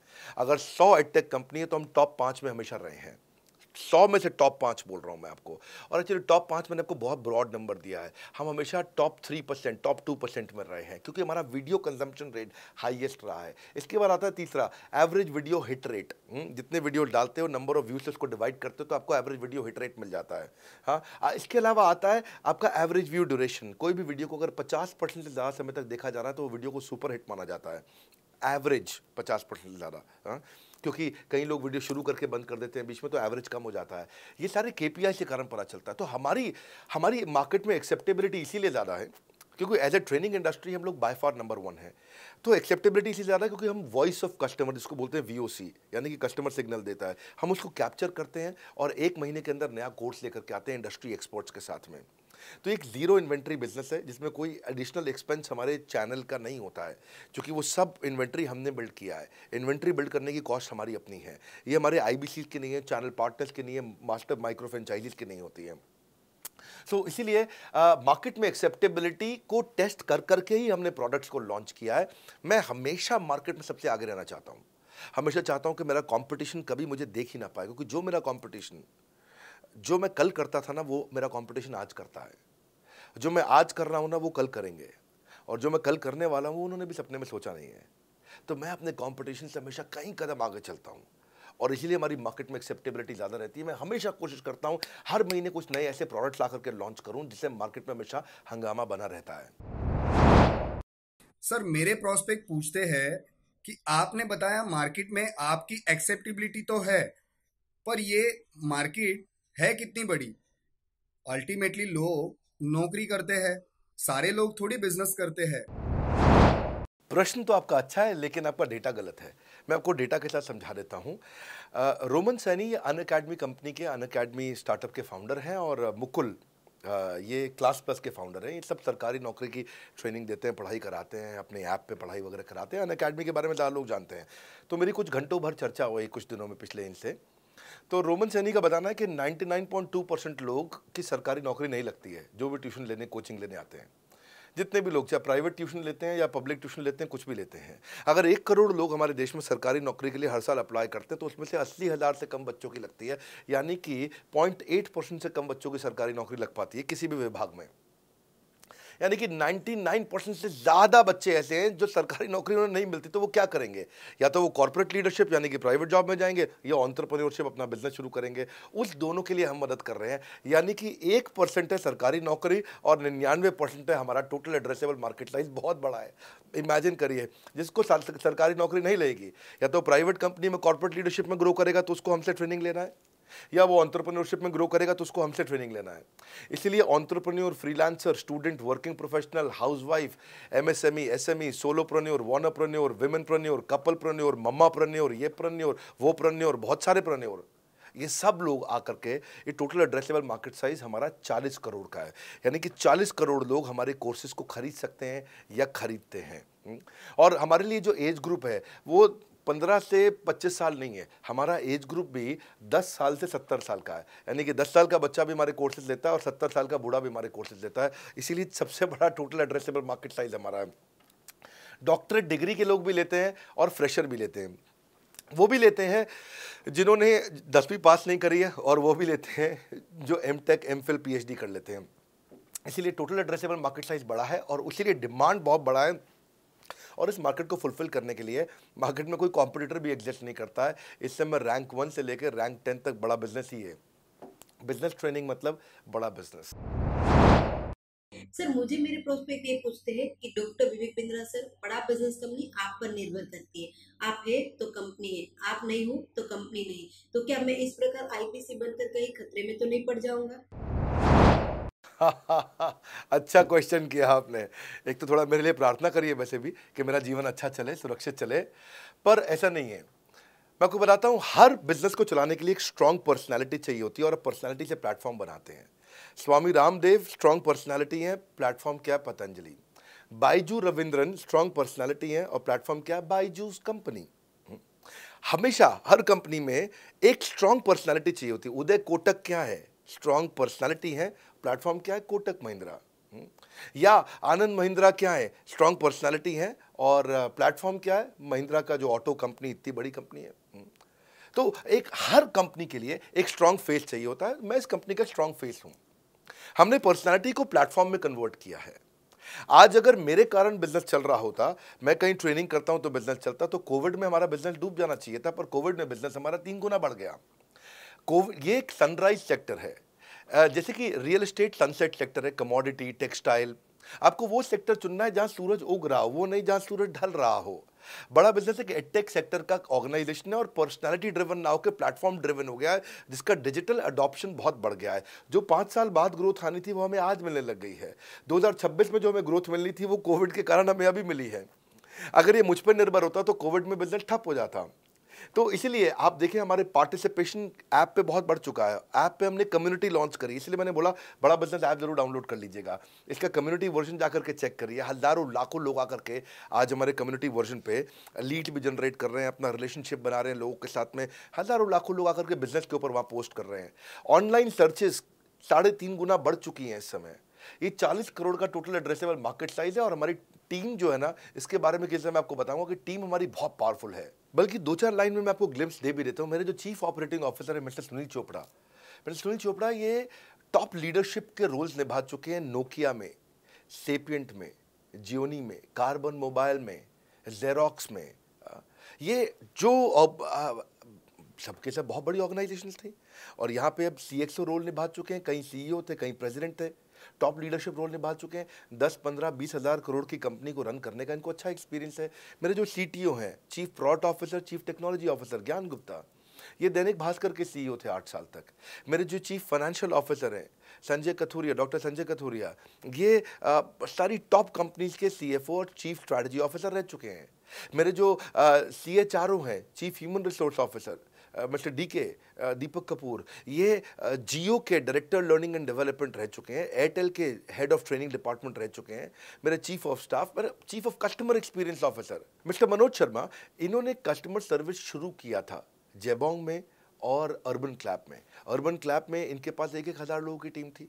अगर सौ एडटेक कंपनी है तो हम टॉप पाँच में हमेशा रहे हैं सौ में से टॉप पाँच बोल रहा हूँ मैं आपको और एक्चुअली टॉप पाँच मैंने आपको बहुत ब्रॉड नंबर दिया है हम हमेशा top three percent top two percent में रहे हैं क्योंकि हमारा वीडियो कंजम्पशन रेट हाईएस्ट रहा है इसके बाद आता है तीसरा एवरेज वीडियो हिट रेट जितने वीडियो डालते हो नंबर ऑफ व्यूज से उसको डिवाइड करते हो तो आपको एवरेज वीडियो हिट रेट मिल जाता है हाँ इसके अलावा आता है आपका एवरेज व्यू ड्यूरेशन कोई भी वीडियो को अगर पचास परसेंट से ज़्यादा समय तक देखा जा रहा है तो वो वीडियो को सुपर हिट माना जाता है एवरेज पचास परसेंट से ज़्यादा हाँ क्योंकि कई लोग वीडियो शुरू करके बंद कर देते हैं बीच में तो एवरेज कम हो जाता है ये सारे के पी के कारण पता चलता है तो हमारी हमारी मार्केट में एक्सेप्टेबिलिटी इसीलिए ज़्यादा है क्योंकि एज ए ट्रेनिंग इंडस्ट्री हम लोग बाय फार नंबर वन है तो एक्सेप्टेबिलिटी इसलिए ज़्यादा क्योंकि हम वॉइस ऑफ कस्टमर जिसको बोलते हैं वी यानी कि कस्टमर सिग्नल देता है हम उसको कैप्चर करते हैं और एक महीने के अंदर नया कोर्स लेकर के आते हैं इंडस्ट्री एक्सपर्ट्स के साथ में तो एक ज़ीरो इन्वेंट्री बिजनेस है जिसमें कोई एडिशनल एक्सपेंस हमारे चैनल का नहीं होता है क्योंकि वो सब इन्वेंट्री हमने बिल्ड किया है इन्वेंट्री बिल्ड करने की कॉस्ट हमारी अपनी है ये हमारे आई बी की नहीं है चैनल पार्टनर्स की नहीं है मास्टर माइक्रो फ्रेंचाइजीज की नहीं होती है सो so, इसीलिए मार्केट में एक्सेप्टेबिलिटी को टेस्ट कर करके ही हमने प्रोडक्ट्स को लॉन्च किया है मैं हमेशा मार्केट में सबसे आगे रहना चाहता हूँ हमेशा चाहता हूँ कि मेरा कंपटीशन कभी मुझे देख ही ना पाए क्योंकि जो मेरा कंपटीशन जो मैं कल करता था ना वो मेरा कंपटीशन आज करता है जो मैं आज कर रहा हूँ ना वो कल करेंगे और जो मैं कल करने वाला हूँ उन्होंने भी सपने में सोचा नहीं है तो मैं अपने कॉम्पिटिशन से हमेशा कई कदम आगे चलता हूँ और इसीलिए हमारी मार्केट में एक्सेप्टेबिलिटी ज़्यादा रहती है मैं हमेशा कोशिश करता हूँ हर महीने कुछ नए ऐसे प्रोडक्ट्स ला करके लॉन्च करूँ जिससे मार्केट में हमेशा हंगामा बना रहता है सर मेरे प्रोस्पेक्ट पूछते हैं कि आपने बताया मार्केट में आपकी एक्सेप्टेबिलिटी तो है पर ये मार्केट है कितनी बड़ी अल्टीमेटली लोग नौकरी करते हैं सारे लोग थोड़ी बिजनेस करते हैं प्रश्न तो आपका अच्छा है लेकिन आपका डेटा गलत है मैं आपको डेटा के साथ समझा देता हूँ रोमन सैनी ये अन अकेडमी कंपनी के अन अकेडमी स्टार्टअप के फाउंडर हैं और मुकुल ये क्लास प्लस के फाउंडर हैं ये सब सरकारी नौकरी की ट्रेनिंग देते हैं पढ़ाई कराते हैं अपने ऐप पे पढ़ाई वगैरह कराते हैं अन अकेडमी के बारे में ज़्यादा लोग जानते हैं तो मेरी कुछ घंटों भर चर्चा हुई कुछ दिनों में पिछले इनसे तो रोमन सैनी का बताना है कि 99.2 परसेंट लोग की सरकारी नौकरी नहीं लगती है जो भी ट्यूशन लेने कोचिंग लेने आते हैं जितने भी लोग चाहे प्राइवेट ट्यूशन लेते हैं या पब्लिक ट्यूशन लेते हैं कुछ भी लेते हैं अगर एक करोड़ लोग हमारे देश में सरकारी नौकरी के लिए हर साल अप्लाई करते हैं तो उसमें से अस्सी हज़ार से कम बच्चों की लगती है यानी कि पॉइंट एट परसेंट से कम बच्चों की सरकारी नौकरी लग पाती है किसी भी विभाग में यानी कि 99 परसेंट से ज़्यादा बच्चे ऐसे हैं जो सरकारी नौकरी उन्हें नहीं मिलती तो वो क्या करेंगे या तो वो कॉरपोरेट लीडरशिप यानी कि प्राइवेट जॉब में जाएंगे या ऑन्टरप्रन्योरशिप अपना बिजनेस शुरू करेंगे उस दोनों के लिए हम मदद कर रहे हैं यानी कि एक परसेंट है सरकारी नौकरी और निन्यानवे परसेंट है हमारा टोटल एड्रेसेबल मार्केट साइज बहुत बड़ा है इमेजिन करिए जिसको सरकारी नौकरी नहीं लेगी या तो प्राइवेट कंपनी में कॉरपोरेट लीडरशिप में ग्रो करेगा तो उसको हमसे ट्रेनिंग लेना है या वो ऑन्टरप्रनियोरशिप में ग्रो करेगा तो उसको हमसे ट्रेनिंग लेना है इसीलिए entrepreneur freelancer student working professional house housewife MSME SME solopreneur couple womenpreneur mama mamapreneur ये प्रन्योर वो प्रन्योर बहुत सारे प्रन्योर ये सब लोग आकर के ये टोटल एड्रेसेबल मार्केट साइज हमारा 40 करोड़ का है यानी कि 40 करोड़ लोग हमारे कोर्सेज को खरीद सकते हैं या खरीदते हैं हम्म। और हमारे लिए जो एज ग्रुप है वो पंद्रह से पच्चीस साल नहीं है हमारा एज ग्रुप भी दस साल से सत्तर साल का है यानी कि दस साल का बच्चा भी हमारे कोर्सेज लेता है और सत्तर साल का बूढ़ा भी हमारे कोर्सेज लेता है इसीलिए सबसे बड़ा टोटल एड्रेसेबल मार्केट साइज हमारा है डॉक्टरेट डिग्री के लोग भी लेते हैं और फ्रेशर भी लेते हैं वो भी लेते हैं जिन्होंने दसवीं पास नहीं करी है और वो भी लेते हैं जो M Tech M Phil P कर लेते हैं इसीलिए टोटल एड्रेसेबल मार्केट साइज़ बड़ा है और उसीलिए डिमांड बहुत बड़ा है और इस मार्केट को फुलफिल करने के लिए मार्केट में कोई कॉम्पिटिटर भी एग्जिस्ट नहीं करता है इस समय रैंक वन से लेकर रैंक टेन तक बड़ा बिजनेस ही है बिजनेस ट्रेनिंग मतलब बड़ा बिजनेस सर मुझे मेरे प्रोस्पेक्ट ये पूछते हैं कि डॉक्टर विवेक बिंद्रा सर बड़ा बिजनेस कंपनी आप पर निर्भर करती है आप है तो कंपनी है आप नहीं हो तो कंपनी नहीं तो क्या मैं इस प्रकार आईपीसी बनकर कहीं खतरे में तो नहीं पड़ जाऊंगा अच्छा क्वेश्चन किया आपने एक तो थोड़ा मेरे लिए प्रार्थना करिए वैसे भी कि मेरा जीवन अच्छा चले सुरक्षित चले पर ऐसा नहीं है मैं आपको बताता हूँ हर बिजनेस को चलाने के लिए एक स्ट्रांग पर्सनैलिटी चाहिए होती है और पर्सनैलिटी से प्लेटफॉर्म बनाते हैं स्वामी रामदेव स्ट्रांग पर्सनैलिटी हैं प्लेटफॉर्म क्या पतंजलि बाइजू रविंद्रन स्ट्रांग पर्सनैलिटी हैं और प्लेटफॉर्म क्या बाईजूस कंपनी हमेशा हर कंपनी में एक स्ट्रांग पर्सनैलिटी चाहिए होती है उदय कोटक क्या है स्ट्रांग पर्सनैलिटी है प्लेटफॉर्म क्या है कोटक महिंद्रा हम्म। या आनंद महिंद्रा क्या है स्ट्रांग पर्सनालिटी है और प्लेटफॉर्म क्या है महिंद्रा का जो ऑटो कंपनी इतनी बड़ी कंपनी है हम्म। तो एक हर कंपनी के लिए एक स्ट्रांग फेस चाहिए होता है मैं इस कंपनी का स्ट्रांग फेस हूँ हमने पर्सनालिटी को प्लेटफॉर्म में कन्वर्ट किया है आज अगर मेरे कारण बिजनेस चल रहा होता मैं कहीं ट्रेनिंग करता हूं तो बिजनेस चलता तो कोविड में हमारा बिजनेस डूब जाना चाहिए था पर कोविड में बिजनेस हमारा तीन गुना बढ़ गया कोविड ये एक सनराइज सेक्टर है जैसे कि रियल इस्टेट सनसेट सेक्टर है कमोडिटी टेक्सटाइल आपको वो सेक्टर चुनना है जहाँ सूरज उग रहा हो वो नहीं जहाँ सूरज ढल रहा हो बड़ा बिजनेस है कि सेक्टर का ऑर्गेनाइजेशन है और पर्सनालिटी ड्रिवन ना होकर प्लेटफॉर्म ड्रिवन हो गया है जिसका डिजिटल अडॉप्शन बहुत बढ़ गया है जो पाँच साल बाद ग्रोथ आनी थी वो हमें आज मिलने लग गई है 2026 में जो हमें ग्रोथ मिलनी थी वो कोविड के कारण हमें अभी मिली है अगर ये मुझ पर निर्भर होता तो कोविड में बिजनेस ठप हो जाता तो इसीलिए आप देखिए हमारे पार्टिसिपेशन ऐप पे बहुत बढ़ चुका है ऐप पे हमने कम्युनिटी लॉन्च करी इसलिए मैंने बोला बड़ा बिजनेस ऐप जरूर डाउनलोड कर लीजिएगा इसका कम्युनिटी वर्जन जा करके चेक करिए हज़ारों लाखों लोग आकर के आज हमारे कम्युनिटी वर्जन पे लीड भी जनरेट कर रहे हैं अपना रिलेशनशिप बना रहे हैं लोगों के साथ में हज़ारों लाखों लोग आकर के बिजनेस के ऊपर वहाँ पोस्ट कर रहे हैं ऑनलाइन सर्चेज साढ़े तीन गुना बढ़ चुकी हैं इस समय ये चालीस करोड़ का टोटल एड्रेसेबल मार्केट साइज है और हमारी टीम जो है ना इसके बारे में किस मैं आपको बताऊंगा कि टीम हमारी बहुत पावरफुल है बल्कि दो चार लाइन में मैं आपको ग्लिम्स दे भी देता हूँ मेरे जो चीफ ऑपरेटिंग ऑफिसर है मिस्टर सुनील चोपड़ा मिस्टर सुनील चोपड़ा ये टॉप लीडरशिप के रोल्स निभा चुके हैं नोकिया में सेपियंट में जियोनी में कार्बन मोबाइल में जेरोक्स में ये जो सबके सब बहुत बड़ी ऑर्गेनाइजेशन थी और यहाँ पे अब सी रोल निभा चुके हैं कहीं सीईओ e थे कहीं प्रेसिडेंट थे टॉप लीडरशिप रोल निभा चुके हैं दस पंद्रह बीस हज़ार करोड़ की कंपनी को रन करने का इनको अच्छा एक्सपीरियंस है मेरे जो सी हैं chief product officer chief technology officer Gyan Gupta ये दैनिक भास्कर के सीईओ e थे आठ साल तक मेरे जो चीफ फाइनेंशियल ऑफिसर हैं संजय कथूरिया डॉक्टर संजय कथूरिया ये आ, सारी टॉप कंपनीज के सीएफओ और चीफ स्ट्रैटेजी ऑफिसर रह चुके हैं मेरे जो सी एच आर ओ हैं chief human resource officer mister D K Deepak Kapoor ये जियो के डायरेक्टर लर्निंग एंड डेवलपमेंट रह चुके हैं एयरटेल के हेड ऑफ ट्रेनिंग डिपार्टमेंट रह चुके हैं मेरे चीफ ऑफ स्टाफ मेरे chief of customer experience officer mister Manoj Sharma इन्होंने कस्टमर सर्विस शुरू किया था जेबोंग में और अर्बन क्लैप में अर्बन क्लैप में इनके पास एक एक हज़ार लोगों की टीम थी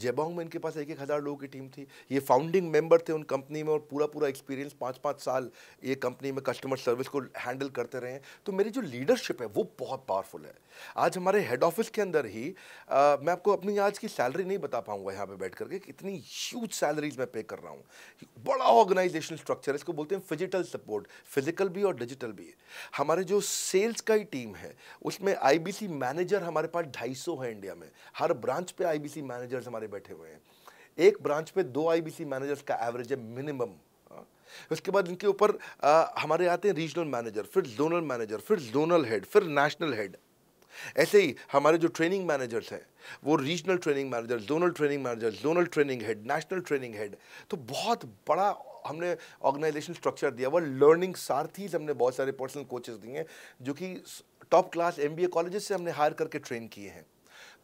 जेबोंग में इनके पास एक एक हज़ार लोगों की टीम थी ये फाउंडिंग मेंबर थे उन कंपनी में और पूरा पूरा एक्सपीरियंस पाँच पाँच साल ये कंपनी में कस्टमर सर्विस को हैंडल करते रहे तो मेरी जो लीडरशिप है वो बहुत पावरफुल है आज हमारे हेड ऑफिस के अंदर ही आ, मैं आपको अपनी आज की सैलरी नहीं बता पाऊंगा यहाँ पर बैठ करके इतनी ह्यूज सैलरीज मैं पे कर रहा हूँ बड़ा ऑर्गेनाइजेशनल स्ट्रक्चर है इसको बोलते हैं फिजिटल सपोर्ट फिजिकल भी और डिजिटल भी हमारे जो सेल्स का ही टीम है उसमें आई मैनेजर हमारे पास ढाई है इंडिया में हर ब्रांच पर आई मैनेजर मैनेजर्स हमारे बैठे हुए हैं एक ब्रांच में दो आईबीसी मैनेजर्स का एवरेज है मिनिमम हाँ। उसके बाद इनके ऊपर हमारे आते हैं रीजनल मैनेजर फिर जोनल मैनेजर फिर जोनल हेड फिर नेशनल हेड ऐसे ही हमारे जो ट्रेनिंग मैनेजर्स हैं वो regional training manager zonal training manager zonal training head national training head तो बहुत बड़ा हमने ऑर्गेनाइजेशन स्ट्रक्चर दिया हुआ लर्निंग सारथीज हमने बहुत सारे पर्सनल कोचेस दिए हैं जो कि टॉप क्लास एम कॉलेजेस से हमने हायर करके ट्रेन किए हैं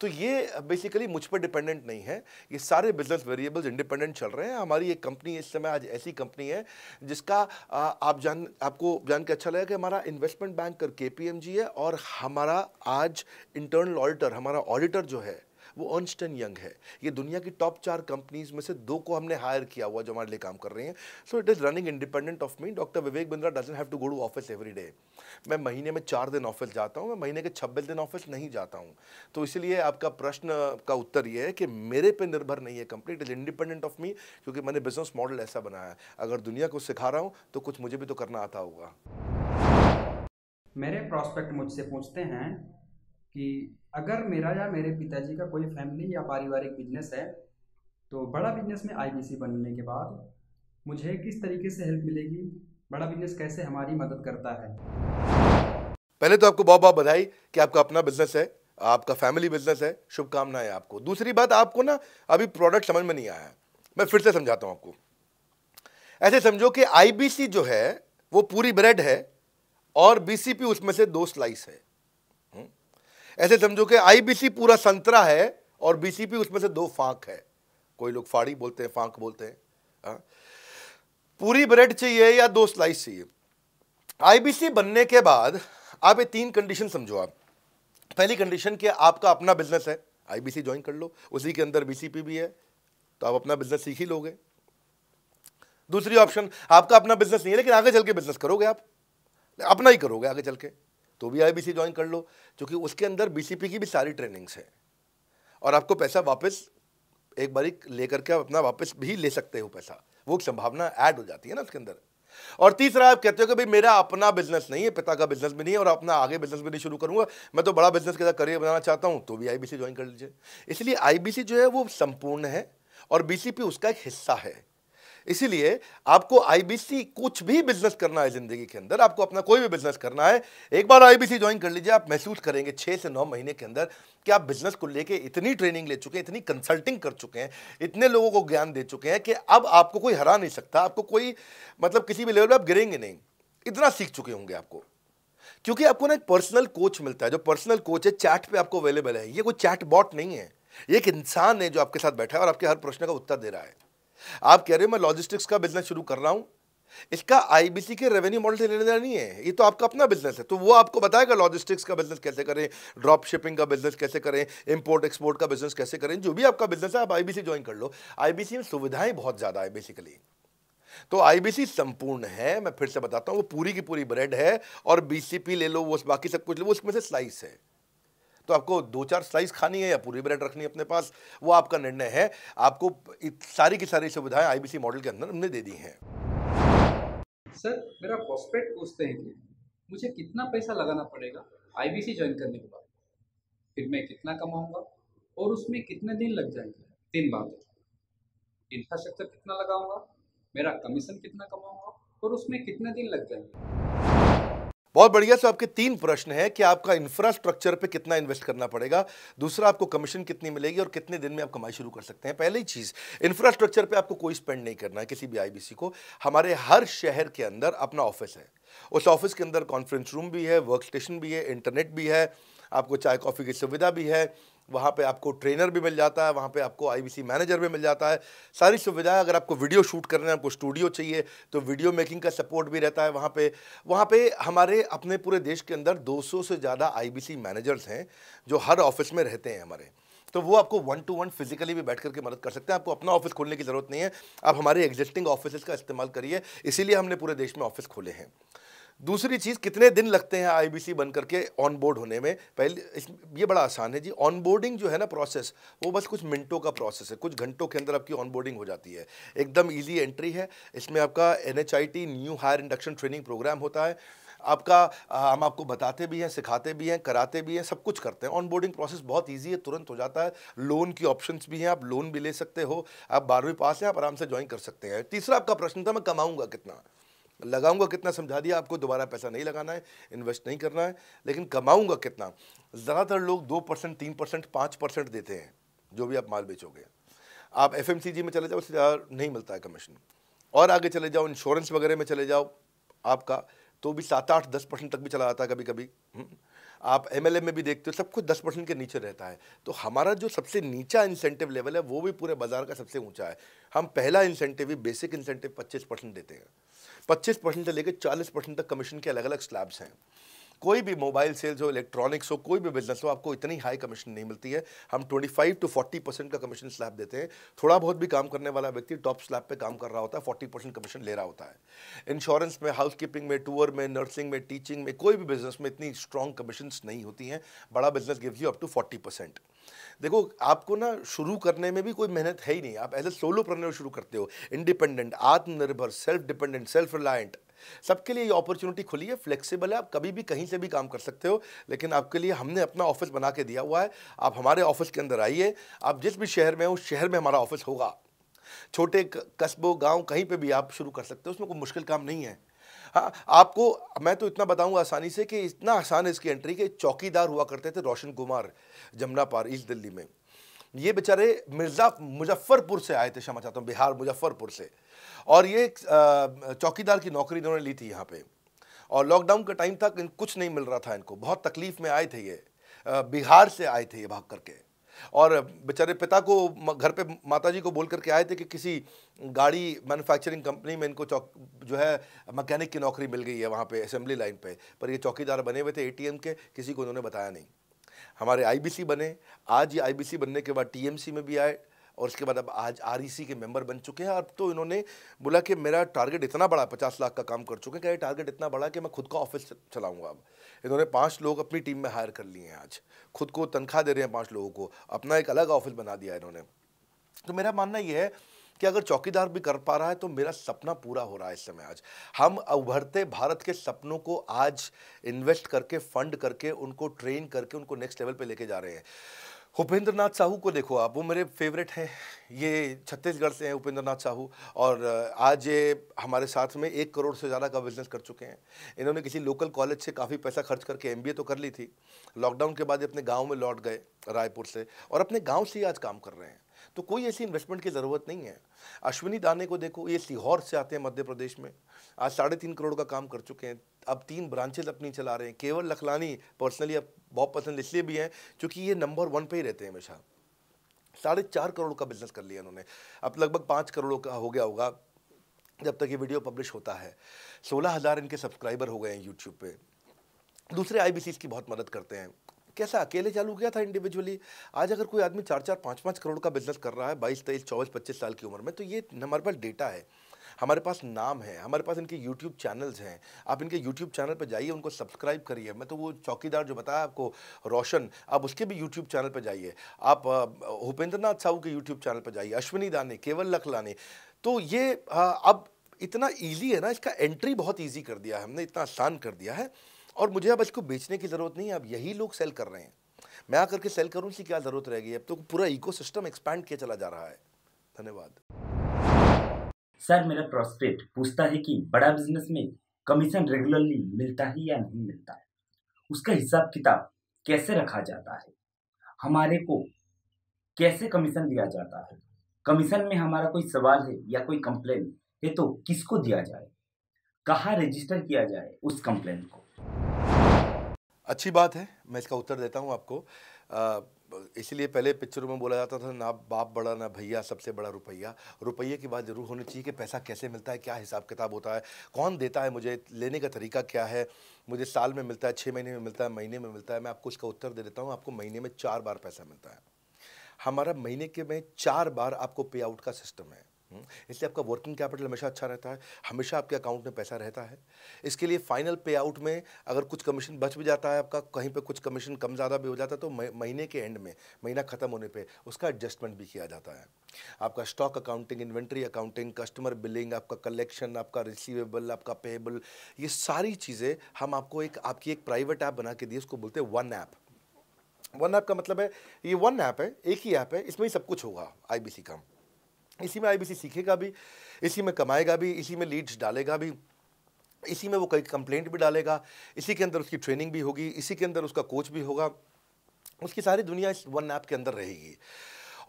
तो ये बेसिकली मुझ पर डिपेंडेंट नहीं है ये सारे बिजनेस वेरिएबल्स इंडिपेंडेंट चल रहे हैं हमारी एक कंपनी इस समय आज ऐसी कंपनी है जिसका आप जान आपको जान के अच्छा लगे कि हमारा इन्वेस्टमेंट बैंक के पी है और हमारा आज इंटरनल ऑडिटर हमारा ऑडिटर जो है वो अर्नस्ट यंग है ये दुनिया की टॉप चार कंपनीज में से दो को हमने हायर किया हुआ जो हमारे लिए काम कर रहे हैं so it is running independent of me doctor Vivek Bindra doesn't have to go to office every day मैं महीने में चार दिन ऑफिस जाता हूँ मैं महीने के छब्बीस दिन ऑफिस नहीं जाता हूँ तो इसलिए आपका प्रश्न का उत्तर ये है कि मेरे पे निर्भर नहीं है company it is independent of me क्योंकि मैंने बिजनेस मॉडल ऐसा बनाया है अगर दुनिया को सिखा रहा हूँ तो कुछ मुझे भी तो करना आता होगा मेरे प्रोस्पेक्ट मुझसे पूछते हैं कि अगर मेरा या मेरे पिताजी का कोई फैमिली या पारिवारिक बिजनेस है तो बड़ा बिजनेस में आईबीसी बनने के बाद मुझे किस तरीके से हेल्प मिलेगी बड़ा बिजनेस कैसे हमारी मदद करता है पहले तो आपको बहुत बहुत बधाई कि आपका अपना बिजनेस है आपका फैमिली बिजनेस है शुभकामनाएं आपको दूसरी बात आपको ना अभी प्रोडक्ट समझ में नहीं आया है मैं फिर से समझाता हूँ आपको ऐसे समझो कि आईबीसी जो है वो पूरी ब्रेड है और बीसीपी उसमें से दो स्लाइस है ऐसे समझो कि आईबीसी पूरा संतरा है और बीसीपी उसमें से दो फांक है कोई लोग फाड़ी बोलते हैं फांक बोलते हैं हाँ। पूरी ब्रेड चाहिए या दो स्लाइस चाहिए आईबीसी बनने के बाद आप ये तीन कंडीशन समझो आप पहली कंडीशन कि आपका अपना बिजनेस है आईबीसी ज्वाइन कर लो उसी के अंदर बीसीपी भी है तो आप अपना बिजनेस सीख ही लोगे दूसरी ऑप्शन आपका अपना बिजनेस नहीं है लेकिन आगे चल के बिजनेस करोगे आप अपना ही करोगे आगे चल के तो भी आई बी ज्वाइन कर लो क्योंकि उसके अंदर बी की भी सारी ट्रेनिंग्स हैं और आपको पैसा वापस एक बारी लेकर के आप अपना वापस भी ले सकते हो पैसा वो संभावना ऐड हो जाती है ना उसके अंदर और तीसरा आप कहते हो कि भाई मेरा अपना बिजनेस नहीं है पिता का बिजनेस भी नहीं है और अपना आगे बिजनेस भी नहीं शुरू करूंगा मैं तो बड़ा बिजनेस के साथ करियर बनाना चाहता हूं तो भी आईबीसी ज्वाइन कर लीजिए इसलिए आईबीसी जो है वो संपूर्ण है और बीसीपी उसका एक हिस्सा है इसीलिए आपको आईबीसी कुछ भी बिजनेस करना है ज़िंदगी के अंदर आपको अपना कोई भी बिजनेस करना है एक बार आईबीसी ज्वाइन कर लीजिए आप महसूस करेंगे छः से नौ महीने के अंदर कि आप बिजनेस को लेके इतनी ट्रेनिंग ले चुके हैं इतनी कंसल्टिंग कर चुके हैं इतने लोगों को ज्ञान दे चुके हैं कि अब आपको कोई हरा नहीं सकता आपको कोई मतलब किसी भी लेवल पर आप गिरेंगे नहीं इतना सीख चुके होंगे आपको क्योंकि आपको ना एक पर्सनल कोच मिलता है जो पर्सनल कोच है चैट पे आपको अवेलेबल है ये कोई चैट बॉट नहीं है ये एक इंसान है जो आपके साथ बैठा है और आपके हर प्रश्न का उत्तर दे रहा है आप कह रहे हो मैं लॉजिस्टिक्स का बिजनेस शुरू कर रहा हूँ इसका आईबीसी के रेवेन्यू मॉडल से देना नहीं है ये तो आपका अपना बिजनेस है तो वो आपको बताएगा लॉजिस्टिक्स का बिजनेस कैसे करें ड्रॉप शिपिंग का बिजनेस कैसे करें इंपोर्ट एक्सपोर्ट का बिजनेस कैसे करें जो भी आपका बिजनेस है आप आईबीसी ज्वाइन कर लो आईबीसी में सुविधाएं बहुत ज़्यादा है बेसिकली तो आईबीसी संपूर्ण है मैं फिर से बताता हूं वो पूरी की पूरी ब्रेड है और बीसीपी ले लो वो बाकी सब कुछ ले लो उसमें से स्लाइस है तो आपको दो चार स्लाइस खानी है या पूरी ब्रेड रखनी है अपने पास वो आपका निर्णय है आपको सारी की सारी सुविधाएं आईबीसी मॉडल के अंदर हमने दे दी हैं सर मेरा प्रोस्पेक्ट पूछते हैं कि मुझे कितना पैसा लगाना पड़ेगा आईबीसी ज्वाइन करने के बाद फिर मैं कितना कमाऊंगा और उसमें कितने दिन लग जाएंगे तीन बातें इंफ्रास्ट्रक्चर कितना लगाऊंगा मेरा कमीशन कितना कमाऊंगा और उसमें कितने दिन लग जाएंगे बहुत बढ़िया सो आपके तीन प्रश्न हैं कि आपका इंफ्रास्ट्रक्चर पे कितना इन्वेस्ट करना पड़ेगा दूसरा आपको कमीशन कितनी मिलेगी और कितने दिन में आप कमाई शुरू कर सकते हैं पहली चीज़ इंफ्रास्ट्रक्चर पे आपको कोई स्पेंड नहीं करना है किसी भी आईबीसी को हमारे हर शहर के अंदर अपना ऑफिस है उस ऑफिस के अंदर कॉन्फ्रेंस रूम भी है वर्क स्टेशन भी है इंटरनेट भी है आपको चाय कॉफ़ी की सुविधा भी है वहाँ पे आपको ट्रेनर भी मिल जाता है वहाँ पे आपको आईबीसी मैनेजर भी मिल जाता है सारी सुविधाएं अगर आपको वीडियो शूट करना है आपको स्टूडियो चाहिए तो वीडियो मेकिंग का सपोर्ट भी रहता है वहाँ पे वहाँ पे हमारे अपने पूरे देश के अंदर 200 से ज़्यादा आईबीसी मैनेजर्स हैं जो हर ऑफिस में रहते हैं हमारे तो वो आपको वन टू वन फिजिकली भी बैठ करके मदद कर सकते हैं आपको अपना ऑफिस खोलने की ज़रूरत नहीं है आप हमारे एग्जिस्टिंग ऑफिस का इस्तेमाल करिए इसीलिए हमने पूरे देश में ऑफिस खोले हैं दूसरी चीज़ कितने दिन लगते हैं आईबीसी बन करके ऑन बोर्ड होने में पहले ये बड़ा आसान है जी ऑन बोर्डिंग जो है ना प्रोसेस वो बस कुछ मिनटों का प्रोसेस है कुछ घंटों के अंदर आपकी ऑन बोर्डिंग हो जाती है एकदम ईजी एंट्री है इसमें आपका an new hire induction training program होता है आपका हम आपको बताते भी हैं सिखाते भी हैं कराते भी हैं सब कुछ करते हैं ऑनबोर्डिंग प्रोसेस बहुत ईजी है तुरंत हो जाता है लोन की ऑप्शन भी हैं आप लोन भी ले सकते हो आप बारहवीं पास हैं आप आराम से ज्वाइन कर सकते हैं तीसरा आपका प्रश्न था मैं कमाऊँगा कितना लगाऊंगा कितना समझा दिया आपको दोबारा पैसा नहीं लगाना है इन्वेस्ट नहीं करना है लेकिन कमाऊंगा कितना ज़्यादातर लोग दो परसेंट तीन परसेंट पाँच परसेंट देते हैं जो भी आप माल बेचोगे आप एफ में चले जाओ उससे ज़्यादा नहीं मिलता है कमीशन और आगे चले जाओ इंश्योरेंस वगैरह में चले जाओ आपका तो भी सात आठ दस परसेंट तक भी चला जाता है कभी कभी हम्म। आप एम में भी देखते हो सब कुछ दस परसेंट के नीचे रहता है तो हमारा जो सबसे नीचा इंसेंटिव लेवल है वो भी पूरे बाजार का सबसे ऊंचा है हम पहला इंसेंटिव ही बेसिक इंसेंटिव पच्चीस परसेंट देते हैं पच्चीस परसेंट से लेकर चालीस परसेंट तक कमीशन के अलग अलग स्लैब्स हैं कोई भी मोबाइल सेल्स हो इलेक्ट्रॉनिक्स हो कोई भी बिजनेस हो आपको इतनी हाई कमीशन नहीं मिलती है हम 25 टू 40 परसेंट का कमीशन स्लैब देते हैं थोड़ा बहुत भी काम करने वाला व्यक्ति टॉप स्लैब पे काम कर रहा होता है 40 परसेंट कमीशन ले रहा होता है इंश्योरेंस में हाउस कीपिंग में टूर में नर्सिंग में टीचिंग में कोई भी बिजनेस में इतनी स्ट्रॉन्ग कमीशन नहीं होती हैं बड़ा business gives you up to forty देखो आपको ना शुरू करने में भी कोई मेहनत है ही नहीं आप एज ए सोलो प्रनर शुरू करते हो इंडिपेंडेंट आत्मनिर्भर सेल्फ डिपेंडेंट सेल्फ रिलायंट सबके लिए ये अपॉर्चुनिटी खुली है फ्लेक्सिबल है आप कभी भी कहीं से भी काम कर सकते हो लेकिन आपके लिए हमने अपना ऑफिस बना के दिया हुआ है आप हमारे ऑफिस के अंदर आइए आप जिस भी शहर में हो उस शहर में हमारा ऑफिस होगा छोटे कस्बों गांव कहीं पे भी आप शुरू कर सकते हो उसमें कोई मुश्किल काम नहीं है हाँ आपको मैं तो इतना बताऊंगा आसानी से कि इतना आसान है इसकी एंट्री के चौकीदार हुआ करते थे रोशन कुमार जमुना पार ईस्ट दिल्ली में ये बेचारे मिर्ज़ा मुजफ्फरपुर से आए थे क्षमा चाहता हूँ बिहार मुजफ्फरपुर से और ये चौकीदार की नौकरी इन्होंने ली थी यहाँ पे और लॉकडाउन का टाइम था कुछ नहीं मिल रहा था इनको बहुत तकलीफ में आए थे ये बिहार से आए थे ये भाग करके और बेचारे पिता को घर पे माताजी को बोल करके आए थे कि किसी गाड़ी मैन्युफैक्चरिंग कंपनी में इनको चौक जो है मकैनिक की नौकरी मिल गई है वहाँ पे असेंबली लाइन पे पर ये चौकीदार बने हुए थे एटीएम के किसी को उन्होंने बताया नहीं हमारे आईबीसी बने आज ये आईबीसी बनने के बाद टीएमसी में भी आए और उसके बाद अब आज आर e के मेंबर बन चुके हैं अब तो इन्होंने बोला कि मेरा टारगेट इतना बड़ा पचास लाख का काम कर चुके हैं कि टारगेट इतना बड़ा कि मैं खुद का ऑफिस चलाऊंगा अब इन्होंने पाँच लोग अपनी टीम में हायर कर लिए हैं आज खुद को तनख्वाह दे रहे हैं पाँच लोगों को अपना एक अलग ऑफिस बना दिया इन्होंने तो मेरा मानना यह है कि अगर चौकीदार भी कर पा रहा है तो मेरा सपना पूरा हो रहा है इस समय आज हम उभरते भारत के सपनों को आज इन्वेस्ट करके फंड करके उनको ट्रेन करके उनको नेक्स्ट लेवल पे लेके जा रहे हैं उपेंद्र नाथ साहू को देखो आप वो मेरे फेवरेट हैं ये छत्तीसगढ़ से हैं उपेंद्र नाथ साहू और आज ये हमारे साथ में एक करोड़ से ज़्यादा का बिजनेस कर चुके हैं इन्होंने किसी लोकल कॉलेज से काफ़ी पैसा खर्च करके एम तो कर ली थी लॉकडाउन के बाद अपने गाँव में लौट गए रायपुर से और अपने गाँव से ही आज काम कर रहे हैं तो कोई ऐसी इन्वेस्टमेंट की ज़रूरत नहीं है अश्विनी दाने को देखो ये सीहोर से आते हैं मध्य प्रदेश में आज साढ़े तीन करोड़ का काम कर चुके हैं अब तीन ब्रांचेज अपनी चला रहे हैं केवल लखलानी पर्सनली अब बहुत पसंद इसलिए भी हैं क्योंकि ये नंबर वन पर ही रहते हैं हमेशा साढ़े चार करोड़ का बिजनेस कर लिया उन्होंने अब लगभग पाँच करोड़ का हो गया होगा जब तक ये वीडियो पब्लिश होता है सोलह हज़ार इनके सब्सक्राइबर हो गए हैं यूट्यूब पे दूसरे आई की बहुत मदद करते हैं कैसा अकेले चालू किया था इंडिविजुअली आज अगर कोई आदमी चार चार पाँच पाँच करोड़ का बिजनेस कर रहा है बाईस तेईस चौबीस पच्चीस साल की उम्र में तो ये हमारे पास डेटा है हमारे पास नाम है हमारे पास इनके यूट्यूब चैनल्स हैं आप इनके यूट्यूब चैनल पर जाइए उनको सब्सक्राइब करिए मैं तो वो चौकीदार जो बताया आपको रोशन आप उसके भी यूट्यूब चैनल पर जाइए आप भूपेंद्र नाथ साहू के यूट्यूब चैनल पर जाइए अश्विनी दाने केवल लखलाने तो ये अब इतना ईजी है ना इसका एंट्री बहुत ईजी कर दिया है हमने इतना आसान कर दिया है और मुझे अब इसको बेचने की ज़रूरत नहीं है अब यही लोग सेल कर रहे हैं मैं आकर के सेल करूँ इसकी क्या ज़रूरत रहेगी अब तो पूरा इकोसिस्टम एक्सपैंड किया चला जा रहा है धन्यवाद सर मेरा प्रोस्पेक्ट पूछता है कि बड़ा बिजनेस में कमीशन रेगुलरली मिलता है या नहीं मिलता है उसका हिसाब किताब कैसे रखा जाता है हमारे को कैसे कमीशन दिया जाता है कमीशन में हमारा कोई सवाल है या कोई कंप्लेन है तो किसको दिया जाए कहाँ रजिस्टर किया जाए उस कंप्लेन को अच्छी बात है मैं इसका उत्तर देता हूँ आपको इसलिए पहले पिक्चरों में बोला जाता था ना बाप बड़ा ना भैया सबसे बड़ा रुपया रुपये की बात ज़रूर होनी चाहिए कि पैसा कैसे मिलता है क्या हिसाब किताब होता है कौन देता है मुझे लेने का तरीका क्या है मुझे साल में मिलता है छः महीने में मिलता है महीने में मिलता है मैं आपको इसका उत्तर दे देता हूँ आपको महीने में चार बार पैसा मिलता है हमारा महीने के में चार बार आपको पे आउट का सिस्टम है हम्म। इसलिए आपका वर्किंग कैपिटल हमेशा अच्छा रहता है हमेशा आपके अकाउंट में पैसा रहता है इसके लिए फाइनल पे आउट में अगर कुछ कमीशन बच भी जाता है आपका कहीं पे कुछ कमीशन कम ज़्यादा भी हो जाता है तो महीने के एंड में महीना ख़त्म होने पे उसका एडजस्टमेंट भी किया जाता है आपका stock accounting inventory accounting customer billing आपका कलेक्शन आपका रिसीवेबल आपका पेएबल ये सारी चीज़ें हम आपको एक आपकी एक प्राइवेट ऐप बना के दिए उसको बोलते हैं वन ऐप वन ऐप का मतलब है ये वन ऐप है एक ही ऐप है इसमें ही सब कुछ होगा आई का इसी में आईबीसी सीखेगा भी इसी में कमाएगा भी इसी में लीड्स डालेगा भी इसी में वो कई कंप्लेंट भी डालेगा इसी के अंदर उसकी ट्रेनिंग भी होगी इसी के अंदर उसका कोच भी होगा उसकी सारी दुनिया इस वन ऐप के अंदर रहेगी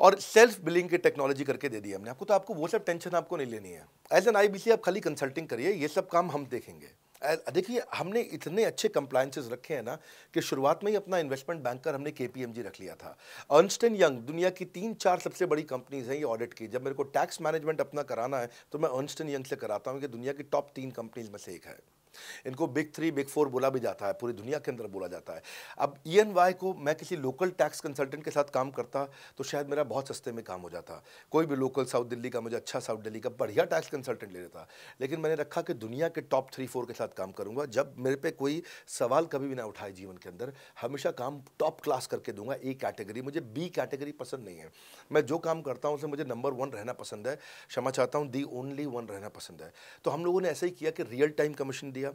और सेल्फ बिलिंग की टेक्नोलॉजी करके दे दी हमने आपको तो आपको वो सब टेंशन आपको नहीं लेनी है एज एन आई आप खाली कंसल्टिंग करिए ये सब काम हम देखेंगे देखिए हमने इतने अच्छे कंप्लाइंसेज रखे हैं ना कि शुरुआत में ही अपना इन्वेस्टमेंट बैंकर हमने के रख लिया था अर्नस्ट यंग दुनिया की तीन चार सबसे बड़ी कंपनीज हैं ये ऑडिट की जब मेरे को टैक्स मैनेजमेंट अपना कराना है तो मैं अर्नस्ट यंग से कराता हूँ कि दुनिया की टॉप तीन कंपनीज में से एक है इनको बिग थ्री बिग फोर बोला भी जाता है पूरी दुनिया के अंदर बोला जाता है अब ई एन वाई को मैं किसी लोकल टैक्स कंसल्टेंट के साथ काम करता तो शायद मेरा बहुत सस्ते में काम हो जाता कोई भी लोकल साउथ दिल्ली का मुझे अच्छा साउथ दिल्ली का बढ़िया टैक्स कंसल्टेंट ले लेता लेकिन मैंने रखा कि दुनिया के टॉप थ्री फोर के साथ काम करूँगा जब मेरे पे कोई सवाल कभी भी ना उठाए जीवन के अंदर हमेशा काम टॉप क्लास करके दूंगा ए कैटेगरी मुझे बी कैटेगरी पसंद नहीं है मैं जो काम करता हूँ उसे मुझे नंबर वन रहना पसंद है क्षमा चाहता हूँ दी ओनली वन रहना पसंद है तो हम लोगों ने ऐसा ही किया कि रियल टाइम कमीशन दिया दिया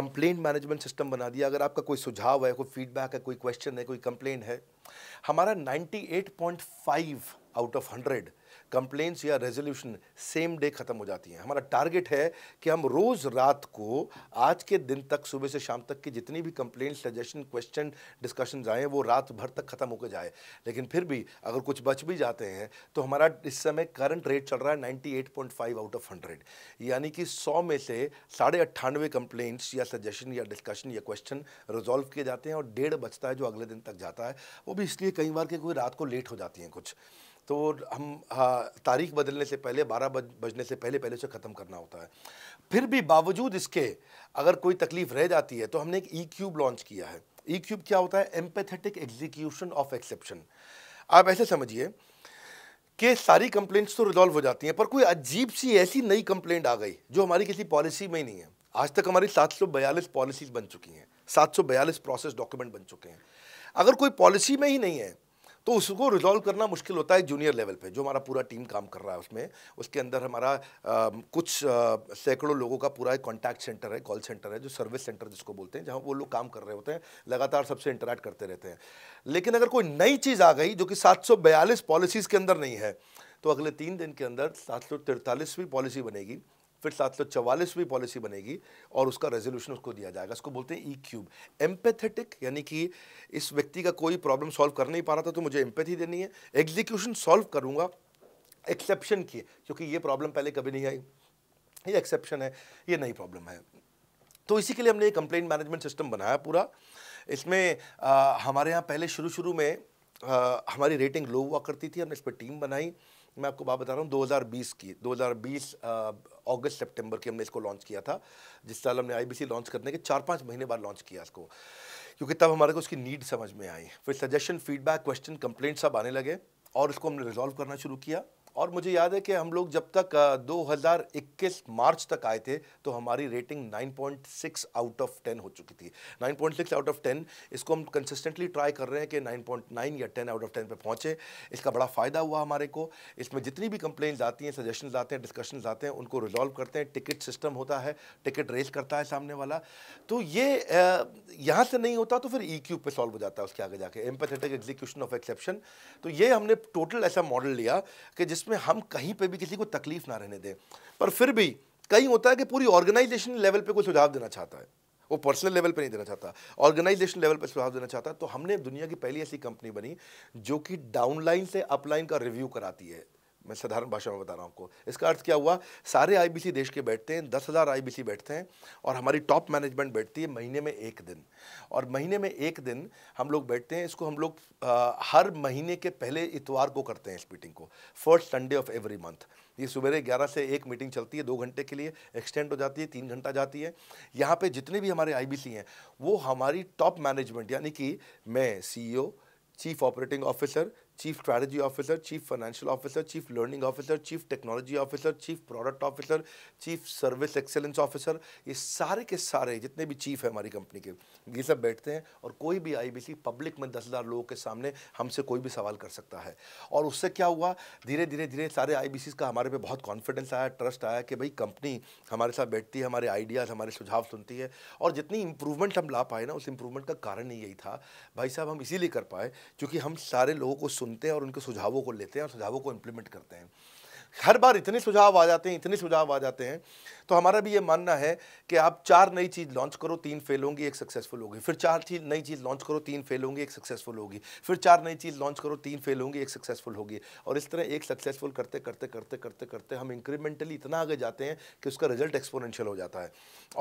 कंप्लेंट मैनेजमेंट सिस्टम बना दिया अगर आपका कोई सुझाव है कोई फीडबैक है कोई क्वेश्चन है कोई कंप्लेंट है हमारा 98.5 आउट ऑफ 100 कंप्लेंट्स या रेजोल्यूशन सेम डे ख़त्म हो जाती हैं हमारा टारगेट है कि हम रोज़ रात को आज के दिन तक सुबह से शाम तक की जितनी भी कंप्लेंट सजेशन क्वेश्चन डिस्कशन आए वो रात भर तक ख़त्म होकर जाए लेकिन फिर भी अगर कुछ बच भी जाते हैं तो हमारा इस समय करंट रेट चल रहा है ninety eight point five out of hundred यानी कि सौ में से साढ़े अट्ठानवे कंप्लेंट्स या सजेशन या डिस्कशन या क्वेश्चन रिजॉल्व किए जाते हैं और डेढ़ बचता है जो अगले दिन तक जाता है वो भी इसलिए कई बार के कोई रात को लेट हो जाती हैं कुछ तो हम हाँ, तारीख बदलने से पहले बारह बज बजने से पहले पहले उसे ख़त्म करना होता है फिर भी बावजूद इसके अगर कोई तकलीफ़ रह जाती है तो हमने एक ई क्यूब लॉन्च किया है ई क्यूब क्या होता है एम्पेथेटिक एग्जीक्यूशन ऑफ एक्सेप्शन आप ऐसे समझिए कि सारी कंप्लेंट्स तो रिजॉल्व हो जाती हैं पर कोई अजीब सी ऐसी नई कंप्लेंट आ गई जो हमारी किसी पॉलिसी में ही नहीं है आज तक हमारी 742 पॉलिसीज बन चुकी हैं 742 प्रोसेस डॉक्यूमेंट बन चुके हैं अगर कोई पॉलिसी में ही नहीं है तो उसको रिजॉल्व करना मुश्किल होता है जूनियर लेवल पे जो हमारा पूरा टीम काम कर रहा है उसमें उसके अंदर हमारा आ, कुछ सैकड़ों लोगों का पूरा एक कॉन्टैक्ट सेंटर है कॉल सेंटर है जो सर्विस सेंटर जिसको बोलते हैं जहाँ वो लोग काम कर रहे होते हैं लगातार सबसे इंटरेक्ट करते रहते हैं लेकिन अगर कोई नई चीज़ आ गई जो कि सात पॉलिसीज़ के अंदर नहीं है तो अगले तीन दिन के अंदर सात पॉलिसी बनेगी फिर सात सौ चवालीसवीं पॉलिसी बनेगी और उसका रेजोल्यूशन उसको दिया जाएगा उसको बोलते हैं ई क्यूब एम्पेथेटिक यानी कि इस व्यक्ति का कोई प्रॉब्लम सॉल्व कर नहीं पा रहा था तो मुझे एम्पैथी देनी है एग्जीक्यूशन सॉल्व करूँगा एक्सेप्शन की क्योंकि ये प्रॉब्लम पहले कभी नहीं आई ये एक्सेप्शन है ये नई प्रॉब्लम है तो इसी के लिए हमने ये कंप्लेंट मैनेजमेंट सिस्टम बनाया पूरा इसमें आ, हमारे यहाँ पहले शुरू शुरू में आ, हमारी रेटिंग लो हुआ करती थी हमने इस पर टीम बनाई मैं आपको बात बता रहा हूँ 2020 की 2020 अगस्त सितंबर की हमने इसको लॉन्च किया था जिस साल हमने आईबीसी लॉन्च करने के चार पाँच महीने बाद लॉन्च किया इसको क्योंकि तब हमारे को उसकी नीड समझ में आई फिर सजेशन फीडबैक क्वेश्चन कंप्लेंट सब आने लगे और उसको हमने रिजॉल्व करना शुरू किया और मुझे याद है कि हम लोग जब तक 2021 मार्च तक आए थे तो हमारी रेटिंग 9.6 आउट ऑफ 10 हो चुकी थी 9.6 आउट ऑफ 10 इसको हम कंसिस्टेंटली ट्राई कर रहे हैं कि 9.9 या 10 आउट ऑफ 10 पे पहुँचे इसका बड़ा फ़ायदा हुआ हमारे को इसमें जितनी भी कंप्लेन आती हैं सजेशन आते हैं डिस्कशन आते हैं उनको रिजॉल्व करते हैं टिकट सिस्टम होता है टिकट रेस करता है सामने वाला तो ये यहाँ से नहीं होता तो फिर ई क्यू सॉल्व हो जाता है उसके आगे जाके एम्पथेटिक एग्जीक्यूशन ऑफ एक्सेप्शन तो ये हमने टोटल ऐसा मॉडल लिया कि जिस जिसमें हम कहीं पर भी किसी को तकलीफ ना रहने दें पर फिर भी कहीं होता है कि पूरी ऑर्गेनाइजेशन लेवल पर कोई सुझाव देना चाहता है वो पर्सनल लेवल पे नहीं देना चाहता ऑर्गेनाइजेशन लेवल पे सुझाव देना चाहता तो हमने दुनिया की पहली ऐसी कंपनी बनी जो कि डाउनलाइन से अपलाइन का रिव्यू कराती है मैं साधारण भाषा में बता रहा हूँ आपको इसका अर्थ क्या हुआ सारे आईबीसी देश के बैठते हैं दस हज़ार आई बैठते हैं और हमारी टॉप मैनेजमेंट बैठती है महीने में एक दिन और महीने में एक दिन हम लोग बैठते हैं इसको हम लोग हर महीने के पहले इतवार को करते हैं इस मीटिंग को first Sunday of every month ये सवेरे ग्यारह से एक मीटिंग चलती है दो घंटे के लिए एक्सटेंड हो जाती है तीन घंटा जाती है यहाँ पर जितने भी हमारे आई हैं वो हमारी टॉप मैनेजमेंट यानी कि मैं C chief operating officer chief Strategy officer chief financial officer chief learning officer chief technology officer chief product officer chief service excellence officer ये सारे के सारे जितने भी चीफ हैं हमारी कंपनी के ये सब बैठते हैं और कोई भी आईबीसी पब्लिक में दस हज़ार लोगों के सामने हमसे कोई भी सवाल कर सकता है और उससे क्या हुआ धीरे धीरे धीरे सारे आई का हमारे पे बहुत कॉन्फिडेंस आया ट्रस्ट आया कि भाई कंपनी हमारे साथ बैठती है हमारे आइडियाज़ हमारे सुझाव सुनती है और जितनी इम्प्रूवमेंट हम ला पाए ना उस इंप्रूवमेंट का कारण यही था भाई साहब हम इसीलिए कर पाए चूँकि हम सारे लोगों को सुनते हैं और उनके सुझावों को लेते हैं और सुझावों को इम्प्लीमेंट करते हैं हर बार इतने सुझाव आ जाते हैं इतने सुझाव आ जाते हैं तो हमारा भी ये मानना है कि आप चार नई चीज़ लॉन्च करो तीन फेल होंगी एक सक्सेसफुल होगी फिर चार चीज़ नई चीज़ लॉन्च करो तीन फेल होंगी एक सक्सेसफुल होगी फिर चार नई चीज़ लॉन्च करो तीन फेल होंगी एक सक्सेसफुल होगी और इस तरह एक सक्सेसफुल करते करते करते करते करते हम इंक्रीमेंटली इतना आगे जाते हैं कि उसका रिजल्ट एक्सपोनेंशियल हो जाता है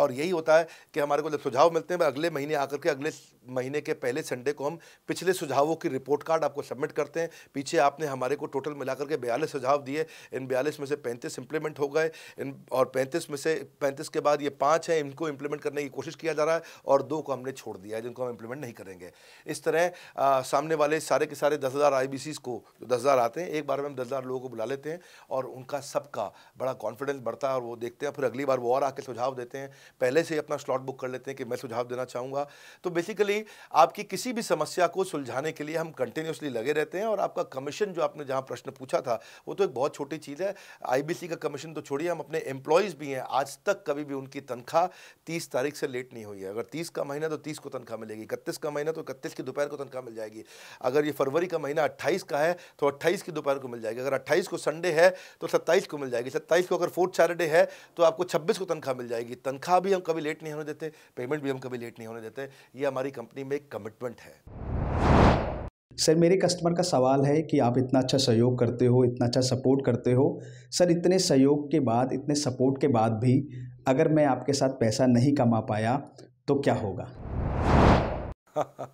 और यही होता है कि हमारे को जब सुझाव मिलते हैं अगले महीने आकर के अगले महीने के पहले संडे को हम पिछले सुझावों की रिपोर्ट कार्ड आपको सबमिट करते हैं पीछे आपने हमारे को टोटल मिलाकर के बयालीस सुझाव दिए इन बयालीस में से पैंतीस इंप्लीमेंट हो गए इन और पैंतीस में से पैंतीस के बाद ये पाँच हैं इनको इम्प्लीमेंट करने की कोशिश किया जा रहा है और दो को हमने छोड़ दिया है जिनको हम इम्प्लीमेंट नहीं करेंगे इस तरह आ, सामने वाले सारे के सारे दस हज़ार को जो दस आते हैं एक बार में हम दस लोगों को बुला लेते हैं और उनका सबका बड़ा कॉन्फिडेंस बढ़ता है और वो देखते हैं फिर अगली बार वो और आके सुझाव देते हैं पहले से ही अपना स्लॉट बुक कर लेते हैं कि मैं सुझाव देना चाहूँगा तो बेसिकली आपकी किसी भी समस्या को सुलझाने के लिए हम कंटिन्यूसली लगे रहते हैं और आपका कमीशन जो आपने जहाँ प्रश्न पूछा था वो तो एक बहुत छोटी चीज़ चीज़ है आईबीसी का कमीशन तो छोड़िए हम अपने एम्प्लॉयज़ भी हैं आज तक कभी भी उनकी तनख्वाह तीस तारीख से लेट नहीं हुई है अगर तीस का महीना तो तीस को तनख्वाह मिलेगी इकतीस का महीना तो इकतीस की दोपहर को तनख्वाह मिल जाएगी अगर ये फरवरी का महीना अट्ठाईस का है तो अट्ठाईस की दोपहर को मिल जाएगी अगर अट्ठाईस को संडे है तो सत्ताईस को मिल जाएगी सत्ताईस को अगर फोर्थ सैटरडे है तो आपको छब्बीस को तनख्वाह मिल जाएगी तनख्वाह भी हम कभी लेट नहीं होने देते पेमेंट भी हम कभी लेट नहीं होने देते ये हमारी कंपनी में एक कमिटमेंट है सर मेरे कस्टमर का सवाल है कि आप इतना अच्छा सहयोग करते हो इतना अच्छा सपोर्ट करते हो सर इतने सहयोग के बाद इतने सपोर्ट के बाद भी अगर मैं आपके साथ पैसा नहीं कमा पाया तो क्या होगा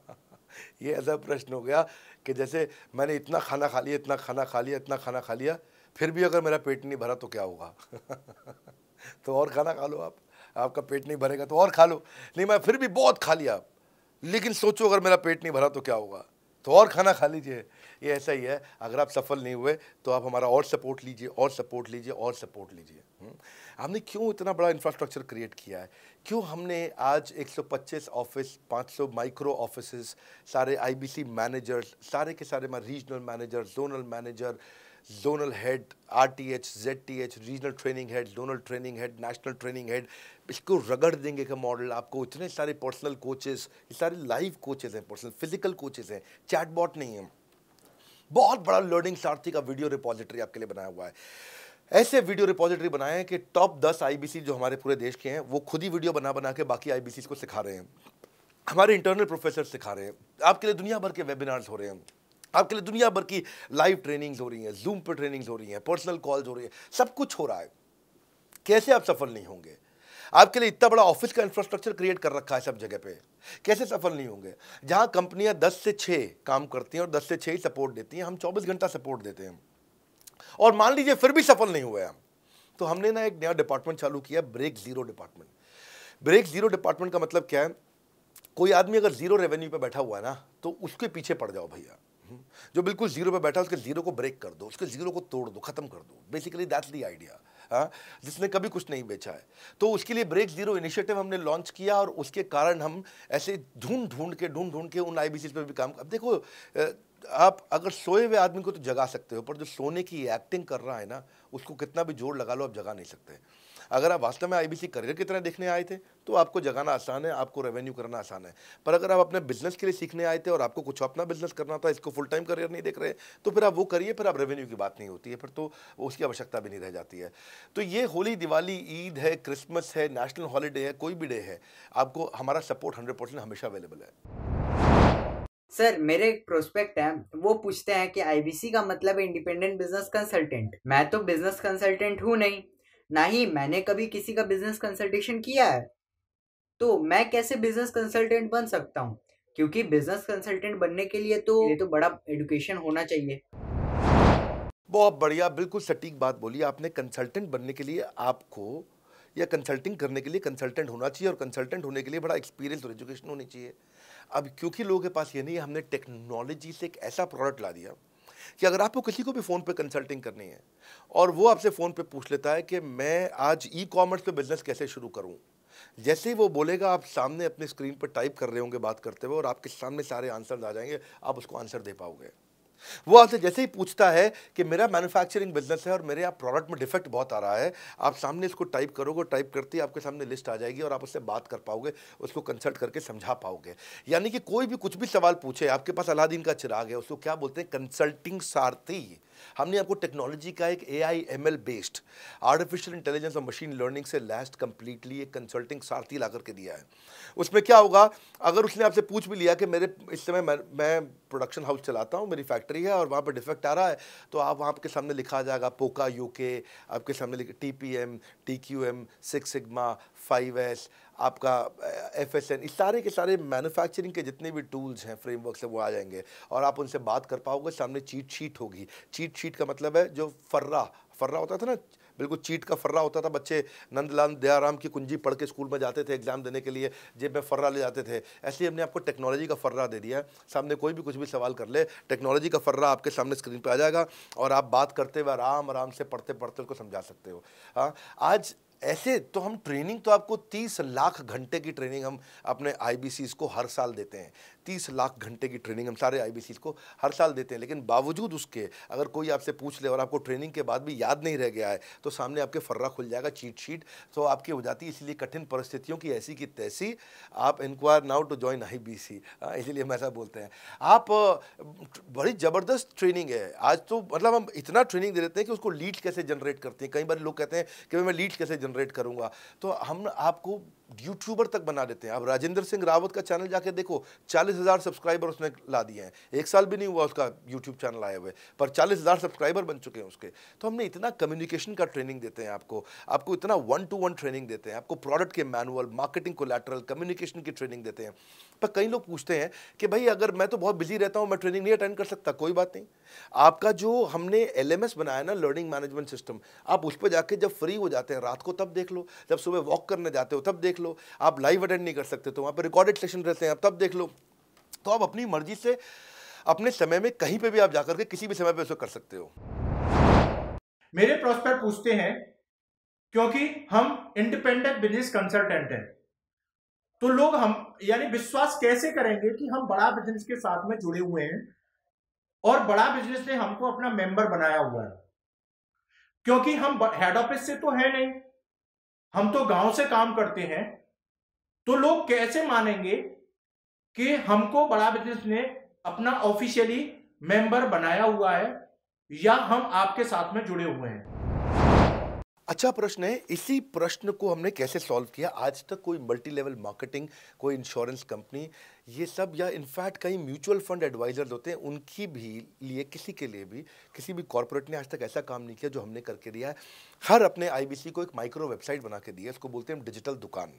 ये ऐसा प्रश्न हो गया कि जैसे मैंने इतना खाना खा लिया इतना खाना खा लिया इतना खाना खा लिया फिर भी अगर मेरा पेट नहीं भरा तो क्या होगा तो और खाना खा लो आप आपका पेट नहीं भरेगा तो और खा लो नहीं मैं फिर भी बहुत खा लिया लेकिन सोचो अगर मेरा पेट नहीं भरा तो क्या होगा तो और खाना खा लीजिए ये ऐसा ही है अगर आप सफल नहीं हुए तो आप हमारा और सपोर्ट लीजिए और सपोर्ट लीजिए और सपोर्ट लीजिए हम्म। हमने क्यों इतना बड़ा इंफ्रास्ट्रक्चर क्रिएट किया है क्यों हमने आज 125 ऑफिस 500 माइक्रो ऑफिसेस सारे आईबीसी मैनेजर्स सारे के सारे regional manager zonal manager zonal head RTH ZTH regional training head zonal training head national training head इसको रगड़ देंगे का मॉडल आपको इतने सारे पर्सनल कोचेस ये सारे लाइव कोचेस हैं पर्सनल फिजिकल कोचेस हैं चैटबॉट नहीं है बहुत बड़ा लर्निंग सारथी का वीडियो रिपोजिटरी आपके लिए बनाया हुआ है ऐसे वीडियो रिपोजिटरी बनाए हैं कि टॉप दस आईबीसी जो हमारे पूरे देश के हैं वो खुद ही वीडियो बना बना के बाकी आईबीसी को सिखा रहे हैं हमारे इंटरनल प्रोफेसर सिखा रहे हैं आपके लिए दुनिया भर के वेबिनार्स हो रहे हैं आपके लिए दुनिया भर की लाइव ट्रेनिंग्स हो रही हैं जूम पर ट्रेनिंग्स हो रही हैं पर्सनल कॉल्स हो रही हैं सब कुछ हो रहा है कैसे आप सफल नहीं होंगे आपके लिए इतना बड़ा ऑफिस का इंफ्रास्ट्रक्चर क्रिएट कर रखा है सब जगह पे कैसे सफल नहीं होंगे जहां कंपनियां दस से छः काम करती हैं और दस से छः ही सपोर्ट देती हैं हम चौबीस घंटा सपोर्ट देते हैं और मान लीजिए फिर भी सफल नहीं हुए हम तो हमने ना एक नया डिपार्टमेंट चालू किया break zero department break zero department का मतलब क्या है कोई आदमी अगर जीरो रेवेन्यू पर बैठा हुआ है ना तो उसके पीछे पड़ जाओ भैया जो बिल्कुल जीरो पे बैठा है उसके जीरो को ब्रेक कर दो उसके जीरो को तोड़ दो खत्म कर दो बेसिकली दैट्स दी आइडिया हाँ जिसने कभी कुछ नहीं बेचा है तो उसके लिए ब्रेक जीरो इनिशिएटिव हमने लॉन्च किया और उसके कारण हम ऐसे ढूंढ ढूंढ के ढूंढ ढूंढ के उन आई बी भी काम अब देखो आप अगर सोए हुए आदमी को तो जगा सकते हो पर जो सोने की एक्टिंग कर रहा है ना उसको कितना भी जोर लगा लो आप जगा नहीं सकते अगर आप वास्तव में आईबीसी करियर की तरह देखने आए थे तो आपको जगाना आसान है आपको रेवेन्यू करना आसान है पर अगर आप अपने बिजनेस के लिए सीखने आए थे और आपको कुछ अपना बिजनेस करना था इसको फुल टाइम करियर नहीं देख रहे तो फिर आप वो करिए फिर आप रेवेन्यू की बात नहीं होती है फिर तो उसकी आवश्यकता भी नहीं रह जाती है तो ये होली दिवाली ईद है क्रिसमस है नेशनल हॉलीडे है कोई भी डे है आपको हमारा सपोर्ट हंड्रेड हमेशा अवेलेबल है सर मेरे एक प्रोस्पेक्ट है वो पूछते हैं कि आईबीसी का मतलब इंडिपेंडेंट बिजनेस कंसल्टेंट मैं तो बिजनेस कंसल्टेंट हूँ नहीं ना ही मैंने कभी किसी का बिजनेस कंसल्टेशन किया है तो मैं कैसे बिजनेस कंसल्टेंट बन सकता हूँ क्योंकि बिजनेस कंसल्टेंट बनने के लिए तो ये तो बड़ा एडुकेशन होना चाहिए बहुत बढ़िया बिल्कुल सटीक बात बोली आपने कंसल्टेंट बनने के लिए आपको या कंसल्टिंग करने के लिए कंसल्टेंट होना चाहिए और कंसल्टेंट होने के लिए बड़ा एक्सपीरियंस और एजुकेशन होनी चाहिए अब क्योंकि लोगों के पास ये नहीं है हमने टेक्नोलॉजी से एक ऐसा प्रोडक्ट ला दिया कि अगर आपको किसी को भी फ़ोन पे कंसल्टिंग करनी है और वो आपसे फ़ोन पे पूछ लेता है कि मैं आज ई कॉमर्स पे बिज़नेस कैसे शुरू करूँ जैसे ही वो बोलेगा आप सामने अपने स्क्रीन पर टाइप कर रहे होंगे बात करते हुए और आपके सामने सारे आंसर आ जाएंगे आप उसको आंसर दे पाओगे वो आपसे जैसे ही पूछता है कि मेरा मैन्युफैक्चरिंग बिजनेस है और मेरे यहाँ प्रोडक्ट में डिफेक्ट बहुत आ रहा है आप सामने इसको टाइप करोगे टाइप करते ही आपके सामने लिस्ट आ जाएगी और आप उससे बात कर पाओगे उसको कंसल्ट करके समझा पाओगे यानी कि कोई भी कुछ भी सवाल पूछे आपके पास अलादीन का चिराग है उसको क्या बोलते हैं कंसल्टिंग सारथी हमने आपको टेक्नोलॉजी का एक A I M L based artificial intelligence और मशीन लर्निंग से लास्ट कंप्लीटली एक कंसल्टिंग सारथी ला करके दिया है उसमें क्या होगा अगर उसने आपसे पूछ भी लिया कि मेरे इस समय मैं, मैं प्रोडक्शन हाउस चलाता हूँ मेरी फैक्ट्री है और वहाँ पर डिफेक्ट आ रहा है तो आप वहाँ आपके सामने लिखा जाएगा पोका यू के आपके सामने T P M T Q M six sigma five S आपका एफ एस एन इस सारे के सारे मैन्युफैक्चरिंग के जितने भी टूल्स हैं फ्रेमवर्क से वो आ जाएंगे और आप उनसे बात कर पाओगे सामने चीट शीट होगी चीट शीट का मतलब है जो फर्रा फर्रा होता था ना बिल्कुल चीट का फर्रा होता था बच्चे नंदलाल दयाराम की कुंजी पढ़ के स्कूल में जाते थे एग्जाम देने के लिए जेब में फर्रा ले जाते थे ऐसे ही हमने आपको टेक्नोलॉजी का फर्रा दे दिया सामने कोई भी कुछ भी सवाल कर ले टेक्नोलॉजी का फर्रा आपके सामने स्क्रीन पर आ जाएगा और आप बात करते हुए आराम आराम से पढ़ते पढ़ते उसको समझा सकते हो हाँ आज ऐसे तो हम ट्रेनिंग तो आपको 30 लाख घंटे की ट्रेनिंग हम अपने आई को हर साल देते हैं तीस लाख घंटे की ट्रेनिंग हम सारे आई को हर साल देते हैं लेकिन बावजूद उसके अगर कोई आपसे पूछ ले और आपको ट्रेनिंग के बाद भी याद नहीं रह गया है तो सामने आपके फर्रा खुल जाएगा चीट शीट तो आपकी हो जाती है इसलिए कठिन परिस्थितियों की ऐसी की तैसी आप enquire now to join I B C इसीलिए हम ऐसा बोलते हैं आप बड़ी ज़बरदस्त ट्रेनिंग है आज तो मतलब हम इतना ट्रेनिंग दे देते हैं कि उसको लीड कैसे जनरेट करते हैं कई बार लोग कहते हैं कि मैं लीड कैसे जनरेट करूँगा तो हम आपको यूट्यूबर तक बना देते हैं अब राजेंद्र सिंह रावत का चैनल जाके देखो चालीस हज़ार सब्सक्राइबर उसने ला दिए हैं एक साल भी नहीं हुआ उसका यूट्यूब चैनल आए हुए पर चालीस हज़ार सब्सक्राइबर बन चुके हैं उसके तो हमने इतना कम्युनिकेशन का ट्रेनिंग देते हैं आपको आपको इतना वन टू वन ट्रेनिंग देते हैं आपको प्रोडक्ट के मैनुअल मार्केटिंग को कम्युनिकेशन की ट्रेनिंग देते हैं पर कई लोग पूछते हैं कि भाई अगर मैं तो बहुत बिजी रहता हूँ मैं ट्रेनिंग नहीं अटेंड कर सकता कोई बात नहीं आपका जो हमने एल बनाया ना लर्निंग मैनेजमेंट सिस्टम आप उस पर जाके जब फ्री हो जाते हैं रात को तब देख लो जब सुबह वॉक करने जाते हो तब देख देख लो आप लाइव अटेंड नहीं कर सकते तो वहाँ पर रिकॉर्डेड सेशन रहते हैं आप तब देख लो तो आप अपनी मर्जी से अपने समय में कहीं पर भी आप जाकर के किसी भी समय पर उसको कर सकते हो मेरे प्रोस्पेक्ट पूछते हैं क्योंकि हम इंडिपेंडेंट बिजनेस कंसल्टेंट हैं तो लोग हम यानी विश्वास कैसे करेंगे कि हम बड़ा बिजनेस के साथ में जुड़े हुए हैं और बड़ा बिजनेस ने हमको अपना मेंबर बनाया हुआ है क्योंकि हम हेड ऑफिस से तो है नहीं हम तो गांव से काम करते हैं तो लोग कैसे मानेंगे कि हमको बड़ा बिजनेस ने अपना ऑफिशियली मेंबर बनाया हुआ है या हम आपके साथ में जुड़े हुए हैं अच्छा प्रश्न है इसी प्रश्न को हमने कैसे सॉल्व किया आज तक कोई मल्टी लेवल मार्केटिंग कोई इंश्योरेंस कंपनी ये सब या इनफैक्ट कई म्यूचुअल फंड एडवाइजर्स होते हैं उनकी भी लिए किसी के लिए भी किसी भी कॉरपोरेट ने आज तक ऐसा काम नहीं किया जो हमने करके दिया है हर अपने आईबीसी को एक माइक्रो वेबसाइट बना के दिया इसको बोलते हैं डिजिटल दुकान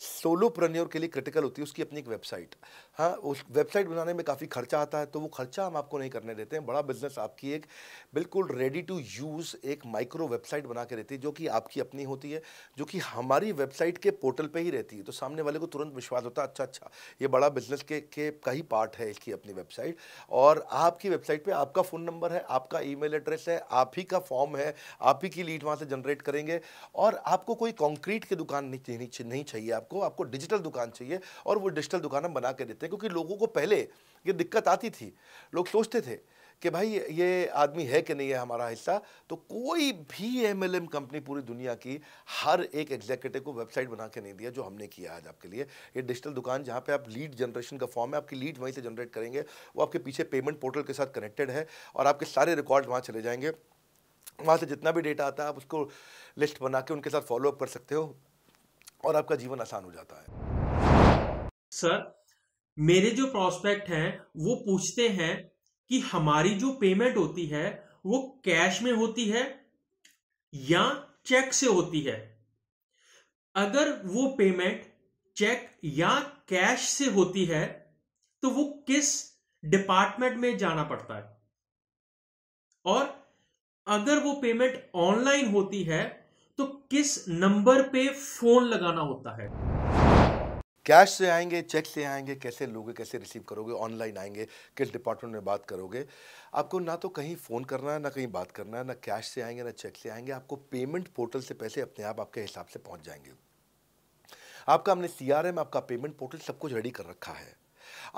सोलो प्रन्योर के लिए क्रिटिकल होती है उसकी अपनी एक वेबसाइट हाँ उस वेबसाइट बनाने में काफ़ी खर्चा आता है तो वो खर्चा हम आपको नहीं करने देते हैं बड़ा बिजनेस आपकी एक बिल्कुल रेडी टू यूज़ एक माइक्रो वेबसाइट बना के रहती है जो कि आपकी अपनी होती है जो कि हमारी वेबसाइट के पोर्टल पर ही रहती है तो सामने वाले को तुरंत विश्वास होता है अच्छा अच्छा ये बड़ा बिजनेस के, के का ही पार्ट है इसकी अपनी वेबसाइट और आपकी वेबसाइट पर आपका फ़ोन नंबर है आपका ई एड्रेस है आप ही का फॉर्म है आप ही की लीड वहाँ से जनरेट करेंगे और आपको कोई कॉन्क्रीट की दुकान नहीं चाहिए आप आपको आपको डिजिटल दुकान चाहिए और वो डिजिटल दुकान हम बना के देते हैं क्योंकि लोगों को पहले ये दिक्कत आती थी लोग सोचते थे कि भाई ये आदमी है कि नहीं है हमारा हिस्सा तो कोई भी एमएलएम कंपनी पूरी दुनिया की हर एक एग्जीक्यूटिव को वेबसाइट बना के नहीं दिया जो हमने किया आज आपके लिए ये डिजिटल दुकान जहाँ पे आप लीड जनरेशन का फॉर्म है आपकी लीड वहीं से जनरेट करेंगे वो आपके पीछे पेमेंट पोर्टल के साथ कनेक्टेड है और आपके सारे रिकॉर्ड वहाँ चले जाएंगे वहाँ से जितना भी डेटा आता है आप उसको लिस्ट बना के उनके साथ फॉलोअप कर सकते हो और आपका जीवन आसान हो जाता है सर मेरे जो प्रोस्पेक्ट हैं वो पूछते हैं कि हमारी जो पेमेंट होती है वो कैश में होती है या चेक से होती है अगर वो पेमेंट चेक या कैश से होती है तो वो किस डिपार्टमेंट में जाना पड़ता है और अगर वो पेमेंट ऑनलाइन होती है तो किस नंबर पे फोन लगाना होता है कैश से आएंगे चेक से आएंगे कैसे लोगे कैसे रिसीव करोगे ऑनलाइन आएंगे किस डिपार्टमेंट में बात करोगे आपको ना तो कहीं फ़ोन करना है ना कहीं बात करना है ना कैश से आएंगे ना चेक से आएंगे आपको पेमेंट पोर्टल से पैसे अपने आप आपके हिसाब से पहुंच जाएंगे आपका हमने सी आपका पेमेंट पोर्टल सब कुछ रेडी कर रखा है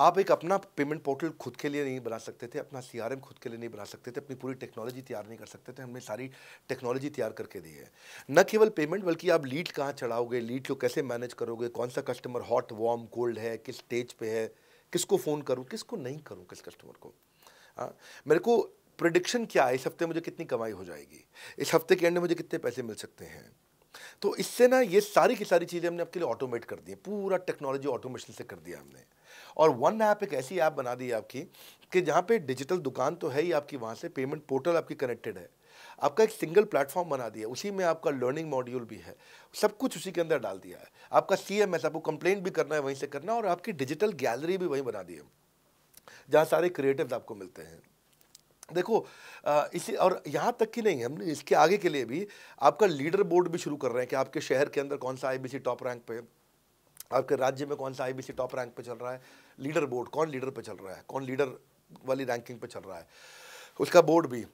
आप एक अपना पेमेंट पोर्टल खुद के लिए नहीं बना सकते थे अपना सी खुद के लिए नहीं बना सकते थे अपनी पूरी टेक्नोलॉजी तैयार नहीं कर सकते थे हमने सारी टेक्नोलॉजी तैयार करके दी है न केवल पेमेंट बल्कि आप लीड कहाँ चढ़ाओगे लीड को कैसे मैनेज करोगे कौन सा कस्टमर हॉट वार्म कोल्ड है किस स्टेज पे है किसको फ़ोन करूँ किसको नहीं करूँ किस कस्टमर को हाँ मेरे को प्रडिक्शन क्या है इस हफ्ते मुझे कितनी कमाई हो जाएगी इस हफ्ते के एंड में मुझे कितने पैसे मिल सकते हैं तो इससे ना ये सारी की सारी चीज़ें हमने आपके लिए ऑटोमेट कर दी पूरा टेक्नोलॉजी ऑटोमेशन से कर दिया हमने और वन ऐप एक ऐसी ऐप बना दी है आपकी कि जहाँ पे डिजिटल दुकान तो है ही आपकी वहाँ से पेमेंट पोर्टल आपकी कनेक्टेड है आपका एक सिंगल प्लेटफॉर्म बना दिया उसी में आपका लर्निंग मॉड्यूल भी है सब कुछ उसी के अंदर डाल दिया है आपका सी एम एस आपको कंप्लेंट भी करना है वहीं से करना है और आपकी डिजिटल गैलरी भी वहीं बना दी है जहाँ सारे क्रिएटिव आपको मिलते हैं देखो इसी और यहाँ तक कि नहीं हमने इसके आगे के लिए भी आपका लीडर बोर्ड भी शुरू कर रहे हैं कि आपके शहर के अंदर कौन सा आई टॉप रैंक पे आपके राज्य में कौन सा आईबीसी टॉप रैंक पे चल रहा है लीडर बोर्ड कौन लीडर पे चल रहा है कौन लीडर वाली रैंकिंग पे चल रहा है उसका बोर्ड भी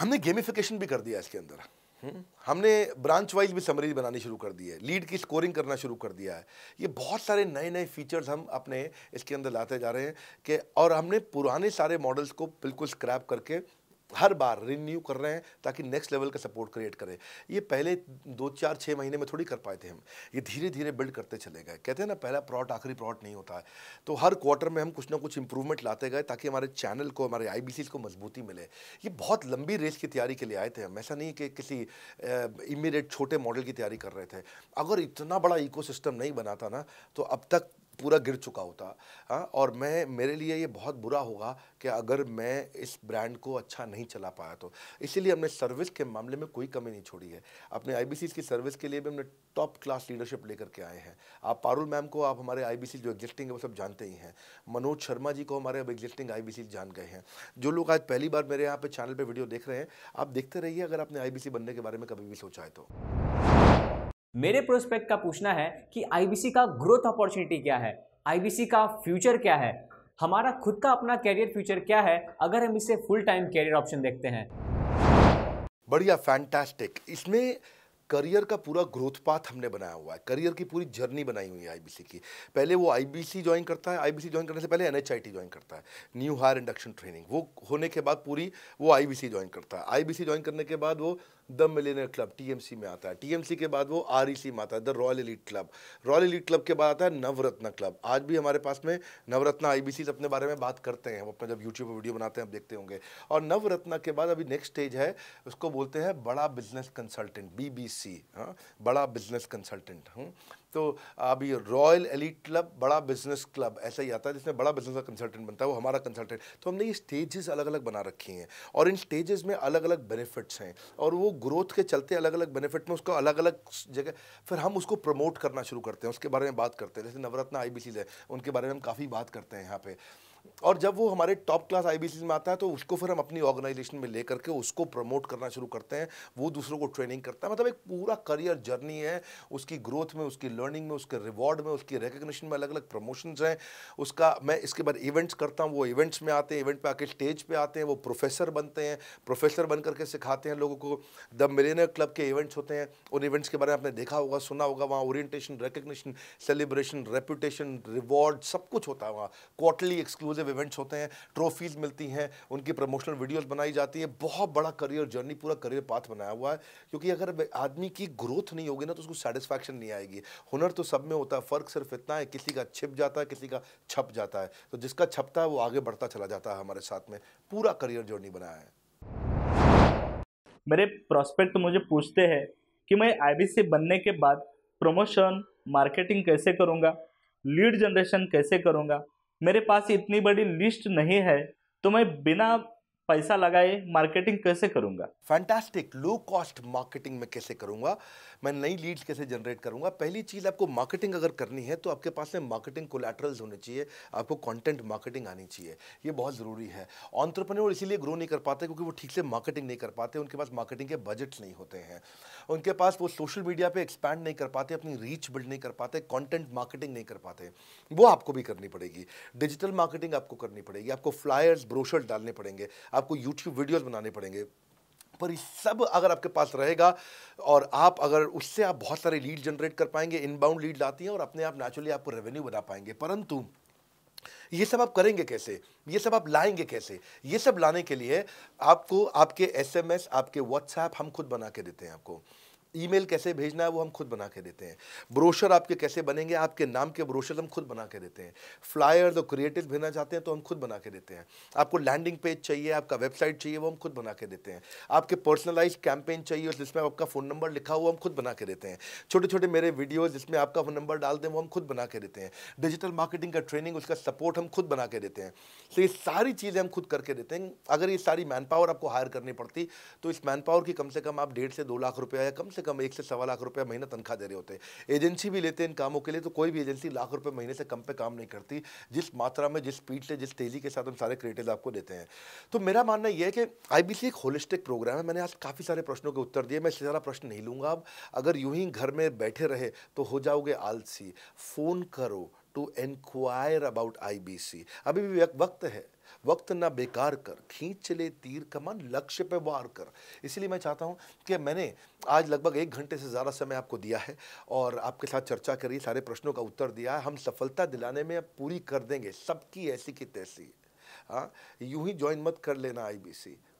हमने गेमिफिकेशन भी कर दिया इसके अंदर हम्म? हमने ब्रांच वाइज भी समरीज बनानी शुरू कर दी है लीड की स्कोरिंग करना शुरू कर दिया है ये बहुत सारे नए नए फीचर्स हम अपने इसके अंदर लाते जा रहे हैं कि और हमने पुराने सारे मॉडल्स को बिल्कुल स्क्रैप करके हर बार रिन्यू कर रहे हैं ताकि नेक्स्ट लेवल का सपोर्ट क्रिएट करें ये पहले दो चार छः महीने में थोड़ी कर पाए थे हम ये धीरे धीरे बिल्ड करते चले गए कहते हैं ना पहला प्रॉट आखिरी प्रॉट नहीं होता है तो हर क्वार्टर में हम कुछ ना कुछ इंप्रूवमेंट लाते गए ताकि हमारे चैनल को हमारे आई को मजबूती मिले ये बहुत लंबी रेस की तैयारी के लिए आए थे हम ऐसा नहीं कि किसी इमीडिएट छोटे मॉडल की तैयारी कर रहे थे अगर इतना बड़ा इको नहीं बनाता ना तो अब तक पूरा गिर चुका होता हाँ और मैं मेरे लिए ये बहुत बुरा होगा कि अगर मैं इस ब्रांड को अच्छा नहीं चला पाया तो इसीलिए हमने सर्विस के मामले में कोई कमी नहीं छोड़ी है अपने आई की सर्विस के लिए भी हमने टॉप क्लास लीडरशिप लेकर के आए हैं आप पारुल मैम को आप हमारे आई जो एग्जिस्टिंग है वो सब जानते ही हैं मनोज शर्मा जी को हमारे अब एग्जिस्टिंग आई जान गए हैं जो लोग आज पहली बार मेरे यहाँ पर चैनल पर वीडियो देख रहे हैं आप देखते रहिए अगर आपने आई बनने के बारे में कभी भी सोचा है तो मेरे प्रोस्पेक्ट का पूछना है कि आईबीसी का ग्रोथ अपॉर्चुनिटी क्या है आईबीसी का फ्यूचर क्या है हमारा खुद का अपना कैरियर फ्यूचर क्या है अगर हम इसे फुल टाइम कैरियर ऑप्शन देखते हैं बढ़िया फैंटास्टिक इसमें करियर का पूरा ग्रोथ पाथ हमने बनाया हुआ है करियर की पूरी जर्नी बनाई हुई है आईबीसी की पहले वो आईबीसी ज्वाइन करता है आईबीसी ज्वाइन करने से पहले एनएचआईटी ज्वाइन करता है न्यू हायर इंडक्शन ट्रेनिंग वो होने के बाद पूरी वो आईबीसी ज्वाइन करता है आईबीसी ज्वाइन करने के बाद वो द मिलेनियर क्लब टीएमसी में आता है टीएमसी के बाद वो आरईसी में आता है the royal elite club royal elite club के बाद आता है नवरत्न क्लब आज भी हमारे पास में नवरत्न आईबीसी अपने बारे में बात करते हैं हम अपने जब यूट्यूब पर वीडियो बनाते हैं आप देखते होंगे और नवरत्न के बाद अभी नेक्स्ट स्टेज है उसको बोलते हैं बड़ा बिजनेस कंसल्टेंट बी हाँ बड़ा बिजनेस कंसल्टेंट तो अभी रॉयल एलिट क्लब बड़ा बिजनेस क्लब ऐसा ही आता है जिसमें बड़ा बिजनेस का कंसल्टेंट बनता है वो हमारा कंसल्टेंट तो हमने ये स्टेजेस अलग अलग बना रखी हैं और इन स्टेजेस में अलग अलग बेनिफिट्स हैं और वो ग्रोथ के चलते अलग अलग बेनिफिट में उसको अलग अलग जगह फिर हम उसको प्रमोट करना शुरू करते हैं उसके बारे में बात करते हैं जैसे नवरत्न आई है उनके बारे में हम काफ़ी बात करते हैं यहाँ पर और जब वो हमारे टॉप क्लास आई में आता है तो उसको फिर हम अपनी ऑर्गेनाइजेशन में लेकर के उसको प्रमोट करना शुरू करते हैं वो दूसरों को ट्रेनिंग करता है मतलब एक पूरा करियर जर्नी है उसकी ग्रोथ में उसकी लर्निंग में उसके रिवॉर्ड में उसकी रिकग्निशन में अलग अलग प्रमोशंस हैं उसका मैं इसके बाद इवेंट्स करता हूँ वो इवेंट्स में आते हैं इवेंट पर आके स्टेज पर आते हैं वो प्रोफेसर बनते हैं प्रोफेसर बन करके सिखाते हैं लोगों को द मिलेनियर क्लब के इवेंट्स होते हैं उन इवेंट्स के बारे में आपने देखा होगा सुना होगा वहाँ orientation recognition celebration reputation reward सब कुछ होता है वहाँ क्वार्टरली एक्सक्लूसिव एक्सक्लूसिव इवेंट्स होते हैं ट्रॉफीज मिलती हैं उनकी प्रमोशनल वीडियोस बनाई जाती हैं बहुत बड़ा करियर जर्नी पूरा करियर पाथ बनाया हुआ है क्योंकि अगर आदमी की ग्रोथ नहीं होगी ना तो उसको सेटिस्फैक्शन नहीं आएगी हुनर तो सब में होता है फ़र्क सिर्फ इतना है किसी का छिप जाता है किसी का छप जाता है तो जिसका छपता है वो आगे बढ़ता चला जाता है हमारे साथ में पूरा करियर जर्नी बनाया है मेरे प्रोस्पेक्ट तो मुझे पूछते हैं कि मैं आई बनने के बाद प्रमोशन मार्केटिंग कैसे करूँगा लीड जनरेशन कैसे करूँगा मेरे पास इतनी बड़ी लिस्ट नहीं है तो मैं बिना पैसा लगाए मार्केटिंग कैसे करूंगा फैंटास्टिक लो कॉस्ट मार्केटिंग में कैसे करूंगा मैं नई लीड्स कैसे जनरेट करूंगा पहली चीज़ आपको मार्केटिंग अगर करनी है तो आपके पास में मार्केटिंग कोलेट्रल्स होने चाहिए आपको कंटेंट मार्केटिंग आनी चाहिए ये बहुत ज़रूरी है ऑन्टरप्रनोर इसीलिए ग्रो नहीं कर पाते क्योंकि वो ठीक से मार्केटिंग नहीं कर पाते उनके पास मार्केटिंग के बजट नहीं होते हैं उनके पास वो सोशल मीडिया पर एक्सपैंड नहीं कर पाते अपनी रीच बिल्ड नहीं कर पाते कॉन्टेंट मार्केटिंग नहीं कर पाते वो आपको भी करनी पड़ेगी डिजिटल मार्केटिंग आपको करनी पड़ेगी आपको फ्लायर्स ब्रोशर डालने पड़ेंगे आपको यूट्यूब वीडियोज़ बनाने पड़ेंगे पर ये सब अगर आपके पास रहेगा और आप अगर उससे आप बहुत सारे लीड जनरेट कर पाएंगे इनबाउंड लीड लाती हैं और अपने आप नेचुरली आपको रेवेन्यू बना पाएंगे परंतु ये सब आप करेंगे कैसे ये सब आप लाएंगे कैसे ये सब लाने के लिए आपको आपके एसएमएस आपके व्हाट्सएप हम खुद बना के देते हैं आपको ईमेल कैसे भेजना है वो हम खुद बना के देते हैं ब्रोशर आपके कैसे बनेंगे आपके नाम के ब्रोशर हम खुद बना के देते हैं फ्लायर और क्रिएटिव भेजना चाहते हैं तो हम खुद बना के देते हैं आपको लैंडिंग पेज चाहिए आपका वेबसाइट चाहिए वो हम खुद बना के देते हैं आपके पर्सनलाइज कैंपेन चाहिए जिसमें आपका फ़ोन नंबर लिखा हुआ हम खुद बना के देते हैं छोटे छोटे मेरे वीडियोज़ जिसमें आपका फ़ोन नंबर डाल दें वो हम खुद बना के देते हैं डिजिटल मार्केटिंग का ट्रेनिंग उसका सपोर्ट हम खुद बना के देते हैं तो ये सारी चीज़ें हम खुद करके देते हैं अगर ये सारी मैन पावर आपको हायर करनी पड़ती तो इस मैन पावर की कम से कम आप डेढ़ से दो लाख रुपया या कम से कम एक से सवा लाख रुपये महीना तनख्वाह दे रहे होते हैं एजेंसी भी लेते हैं इन कामों के लिए तो कोई भी एजेंसी लाख रुपये महीने से कम पे काम नहीं करती जिस मात्रा में जिस स्पीड से जिस तेज़ी के साथ हम सारे क्रिएटिव आपको देते हैं तो मेरा मानना यह है कि आई एक होलिस्टिक प्रोग्राम है मैंने आज काफ़ी सारे प्रश्नों के उत्तर दिए मैं इससे ज़्यादा प्रश्न नहीं लूँगा अब अगर यूं ही घर में बैठे रहे तो हो जाओगे आलसी फ़ोन करो टू इंक्वायर अबाउट आई अभी भी वक्त है वक्त ना बेकार कर खींच ले तीर कमान लक्ष्य पे वार कर इसलिए मैं चाहता हूँ कि मैंने आज लगभग एक घंटे से ज़्यादा समय आपको दिया है और आपके साथ चर्चा करी सारे प्रश्नों का उत्तर दिया है हम सफलता दिलाने में पूरी कर देंगे सबकी ऐसी की तैसी हाँ यूं ही ज्वाइन मत कर लेना I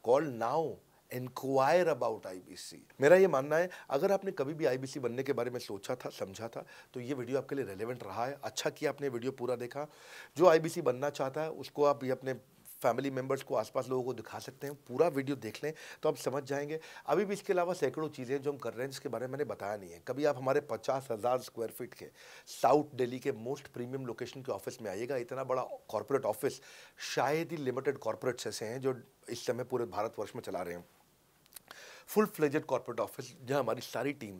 call now enquire about IBC मेरा ये मानना है अगर आपने कभी भी आईबीसी बनने के बारे में सोचा था समझा था तो ये वीडियो आपके लिए रेलिवेंट रहा है अच्छा किया आपने वीडियो पूरा देखा जो आईबीसी बनना चाहता है उसको आप ये अपने फैमिली मेम्बर्स को आसपास लोगों को दिखा सकते हैं पूरा वीडियो देख लें तो आप समझ जाएंगे अभी भी इसके अलावा सैकड़ों चीज़ें जो हम कर रहे हैं जिसके बारे में मैंने बताया नहीं है कभी आप हमारे पचास हज़ार स्क्वायर फीट के साउथ दिल्ली के मोस्ट प्रीमियम लोकेशन के ऑफिस में आइएगा इतना बड़ा कॉरपोरेट ऑफिस शायद ही लिमिटेड कॉरपोरेट्स ऐसे हैं जो इस समय पूरे भारतवर्ष में चला रहे हैं फुल फ्लेजेड कॉर्पोरेट ऑफिस जहाँ हमारी सारी टीम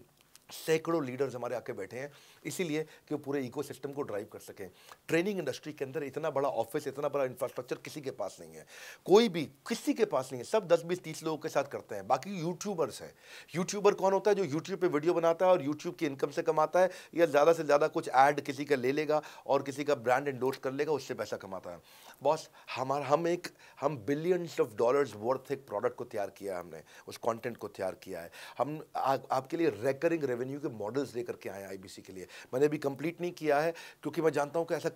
सैकड़ों लीडर्स हमारे आके बैठे हैं इसीलिए कि वो पूरे इको को ड्राइव कर सकें ट्रेनिंग इंडस्ट्री के अंदर इतना बड़ा ऑफिस इतना बड़ा इंफ्रास्ट्रक्चर किसी के पास नहीं है कोई भी किसी के पास नहीं है सब दस बीस तीस लोगों के साथ करते हैं बाकी यूट्यूबर्स हैं यूट्यूबर कौन होता है जो यूट्यूब पर वीडियो बनाता है और यूट्यूब की इनकम से कमाता है या ज़्यादा से ज़्यादा कुछ ऐड किसी का ले लेगा और किसी का ब्रांड इंडोर्स कर लेगा उससे पैसा कमाता है बॉस हमारा हम एक हम बिलियंस ऑफ डॉलर्स वर्थ एक प्रोडक्ट को तैयार किया है हमने उस कंटेंट को तैयार किया है हम आ, आपके लिए रेकरिंग रेवेन्यू के मॉडल्स लेकर के आए आईबीसी के लिए मैंने अभी कंप्लीट नहीं किया है क्योंकि मैं जानता हूँ कि ऐसा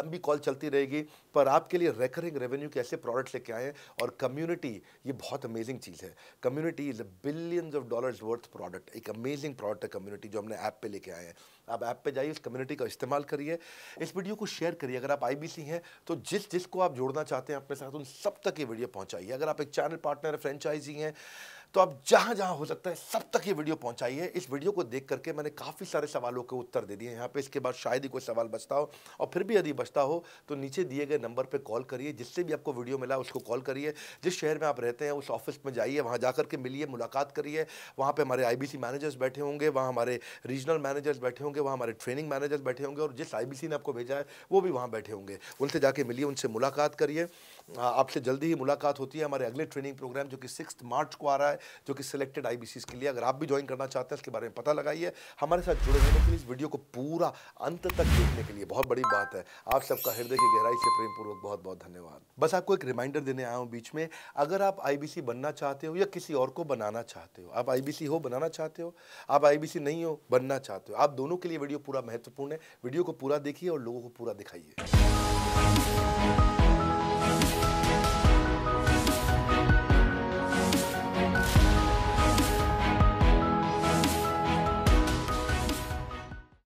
लंबी कॉल चलती रहेगी पर आपके लिए रेकरिंग रेवेन्यू के ऐसे प्रोडक्ट लेके आए हैं और कम्युनिटी ये बहुत अमेजिंग चीज़ है community is a billions of dollars worth product एक अमेजिंग प्रोडक्ट है कम्युनिटी जो हमने ऐप पे लेके आए हैं आप ऐप पे जाइए इस कम्युनिटी का इस्तेमाल करिए इस वीडियो को शेयर करिए अगर आप आई हैं तो जिस जिसको आप जोड़ना चाहते हैं अपने साथ उन सब तक ये वीडियो पहुँचाइए अगर आप एक चैनल पार्टनर फ्रेंचाइजी हैं तो आप जहाँ जहाँ हो सकता है सब तक ये वीडियो पहुँचाइए इस वीडियो को देख करके मैंने काफ़ी सारे सवालों के उत्तर दे दिए यहाँ पे इसके बाद शायद ही कोई सवाल बचता हो और फिर भी यदि बचता हो तो नीचे दिए गए नंबर पर कॉल करिए जिससे भी आपको वीडियो मिला उसको कॉल करिए जिस शहर में आप रहते हैं उस ऑफिस में जाइए वहाँ जा के मिलिए मुलाकात करिए वहाँ पर हमारे आई मैनेजर्स बैठे होंगे वहाँ हमारे रीजनल मैनेजर्स बैठे होंगे वहाँ हमारे ट्रेनिंग मैनेजर्स बैठे होंगे और जिस आई ने आपको भेजा है वो भी वहाँ बैठे होंगे उनसे जाके मिलिए उनसे मुलाकात करिए हाँ, आपसे जल्दी ही मुलाकात होती है हमारे अगले ट्रेनिंग प्रोग्राम जो कि सिक्स मार्च को आ रहा है जो कि सिलेक्टेड आई के लिए अगर आप भी ज्वाइन करना चाहते हैं इसके बारे में पता लगाइए हमारे साथ जुड़े रहने के लिए इस वीडियो को पूरा अंत तक देखने के लिए बहुत बड़ी बात है आप सबका हृदय की गहराई से प्रेम पूर्वक बहुत बहुत धन्यवाद बस आपको एक रिमाइंडर देने आया हूँ बीच में अगर आप आई बनना चाहते हो या किसी और को बनाना चाहते हो आप आई हो बनाना चाहते हो आप आई नहीं हो बनना चाहते हो आप दोनों के लिए वीडियो पूरा महत्वपूर्ण है वीडियो को पूरा देखिए और लोगों को पूरा दिखाइए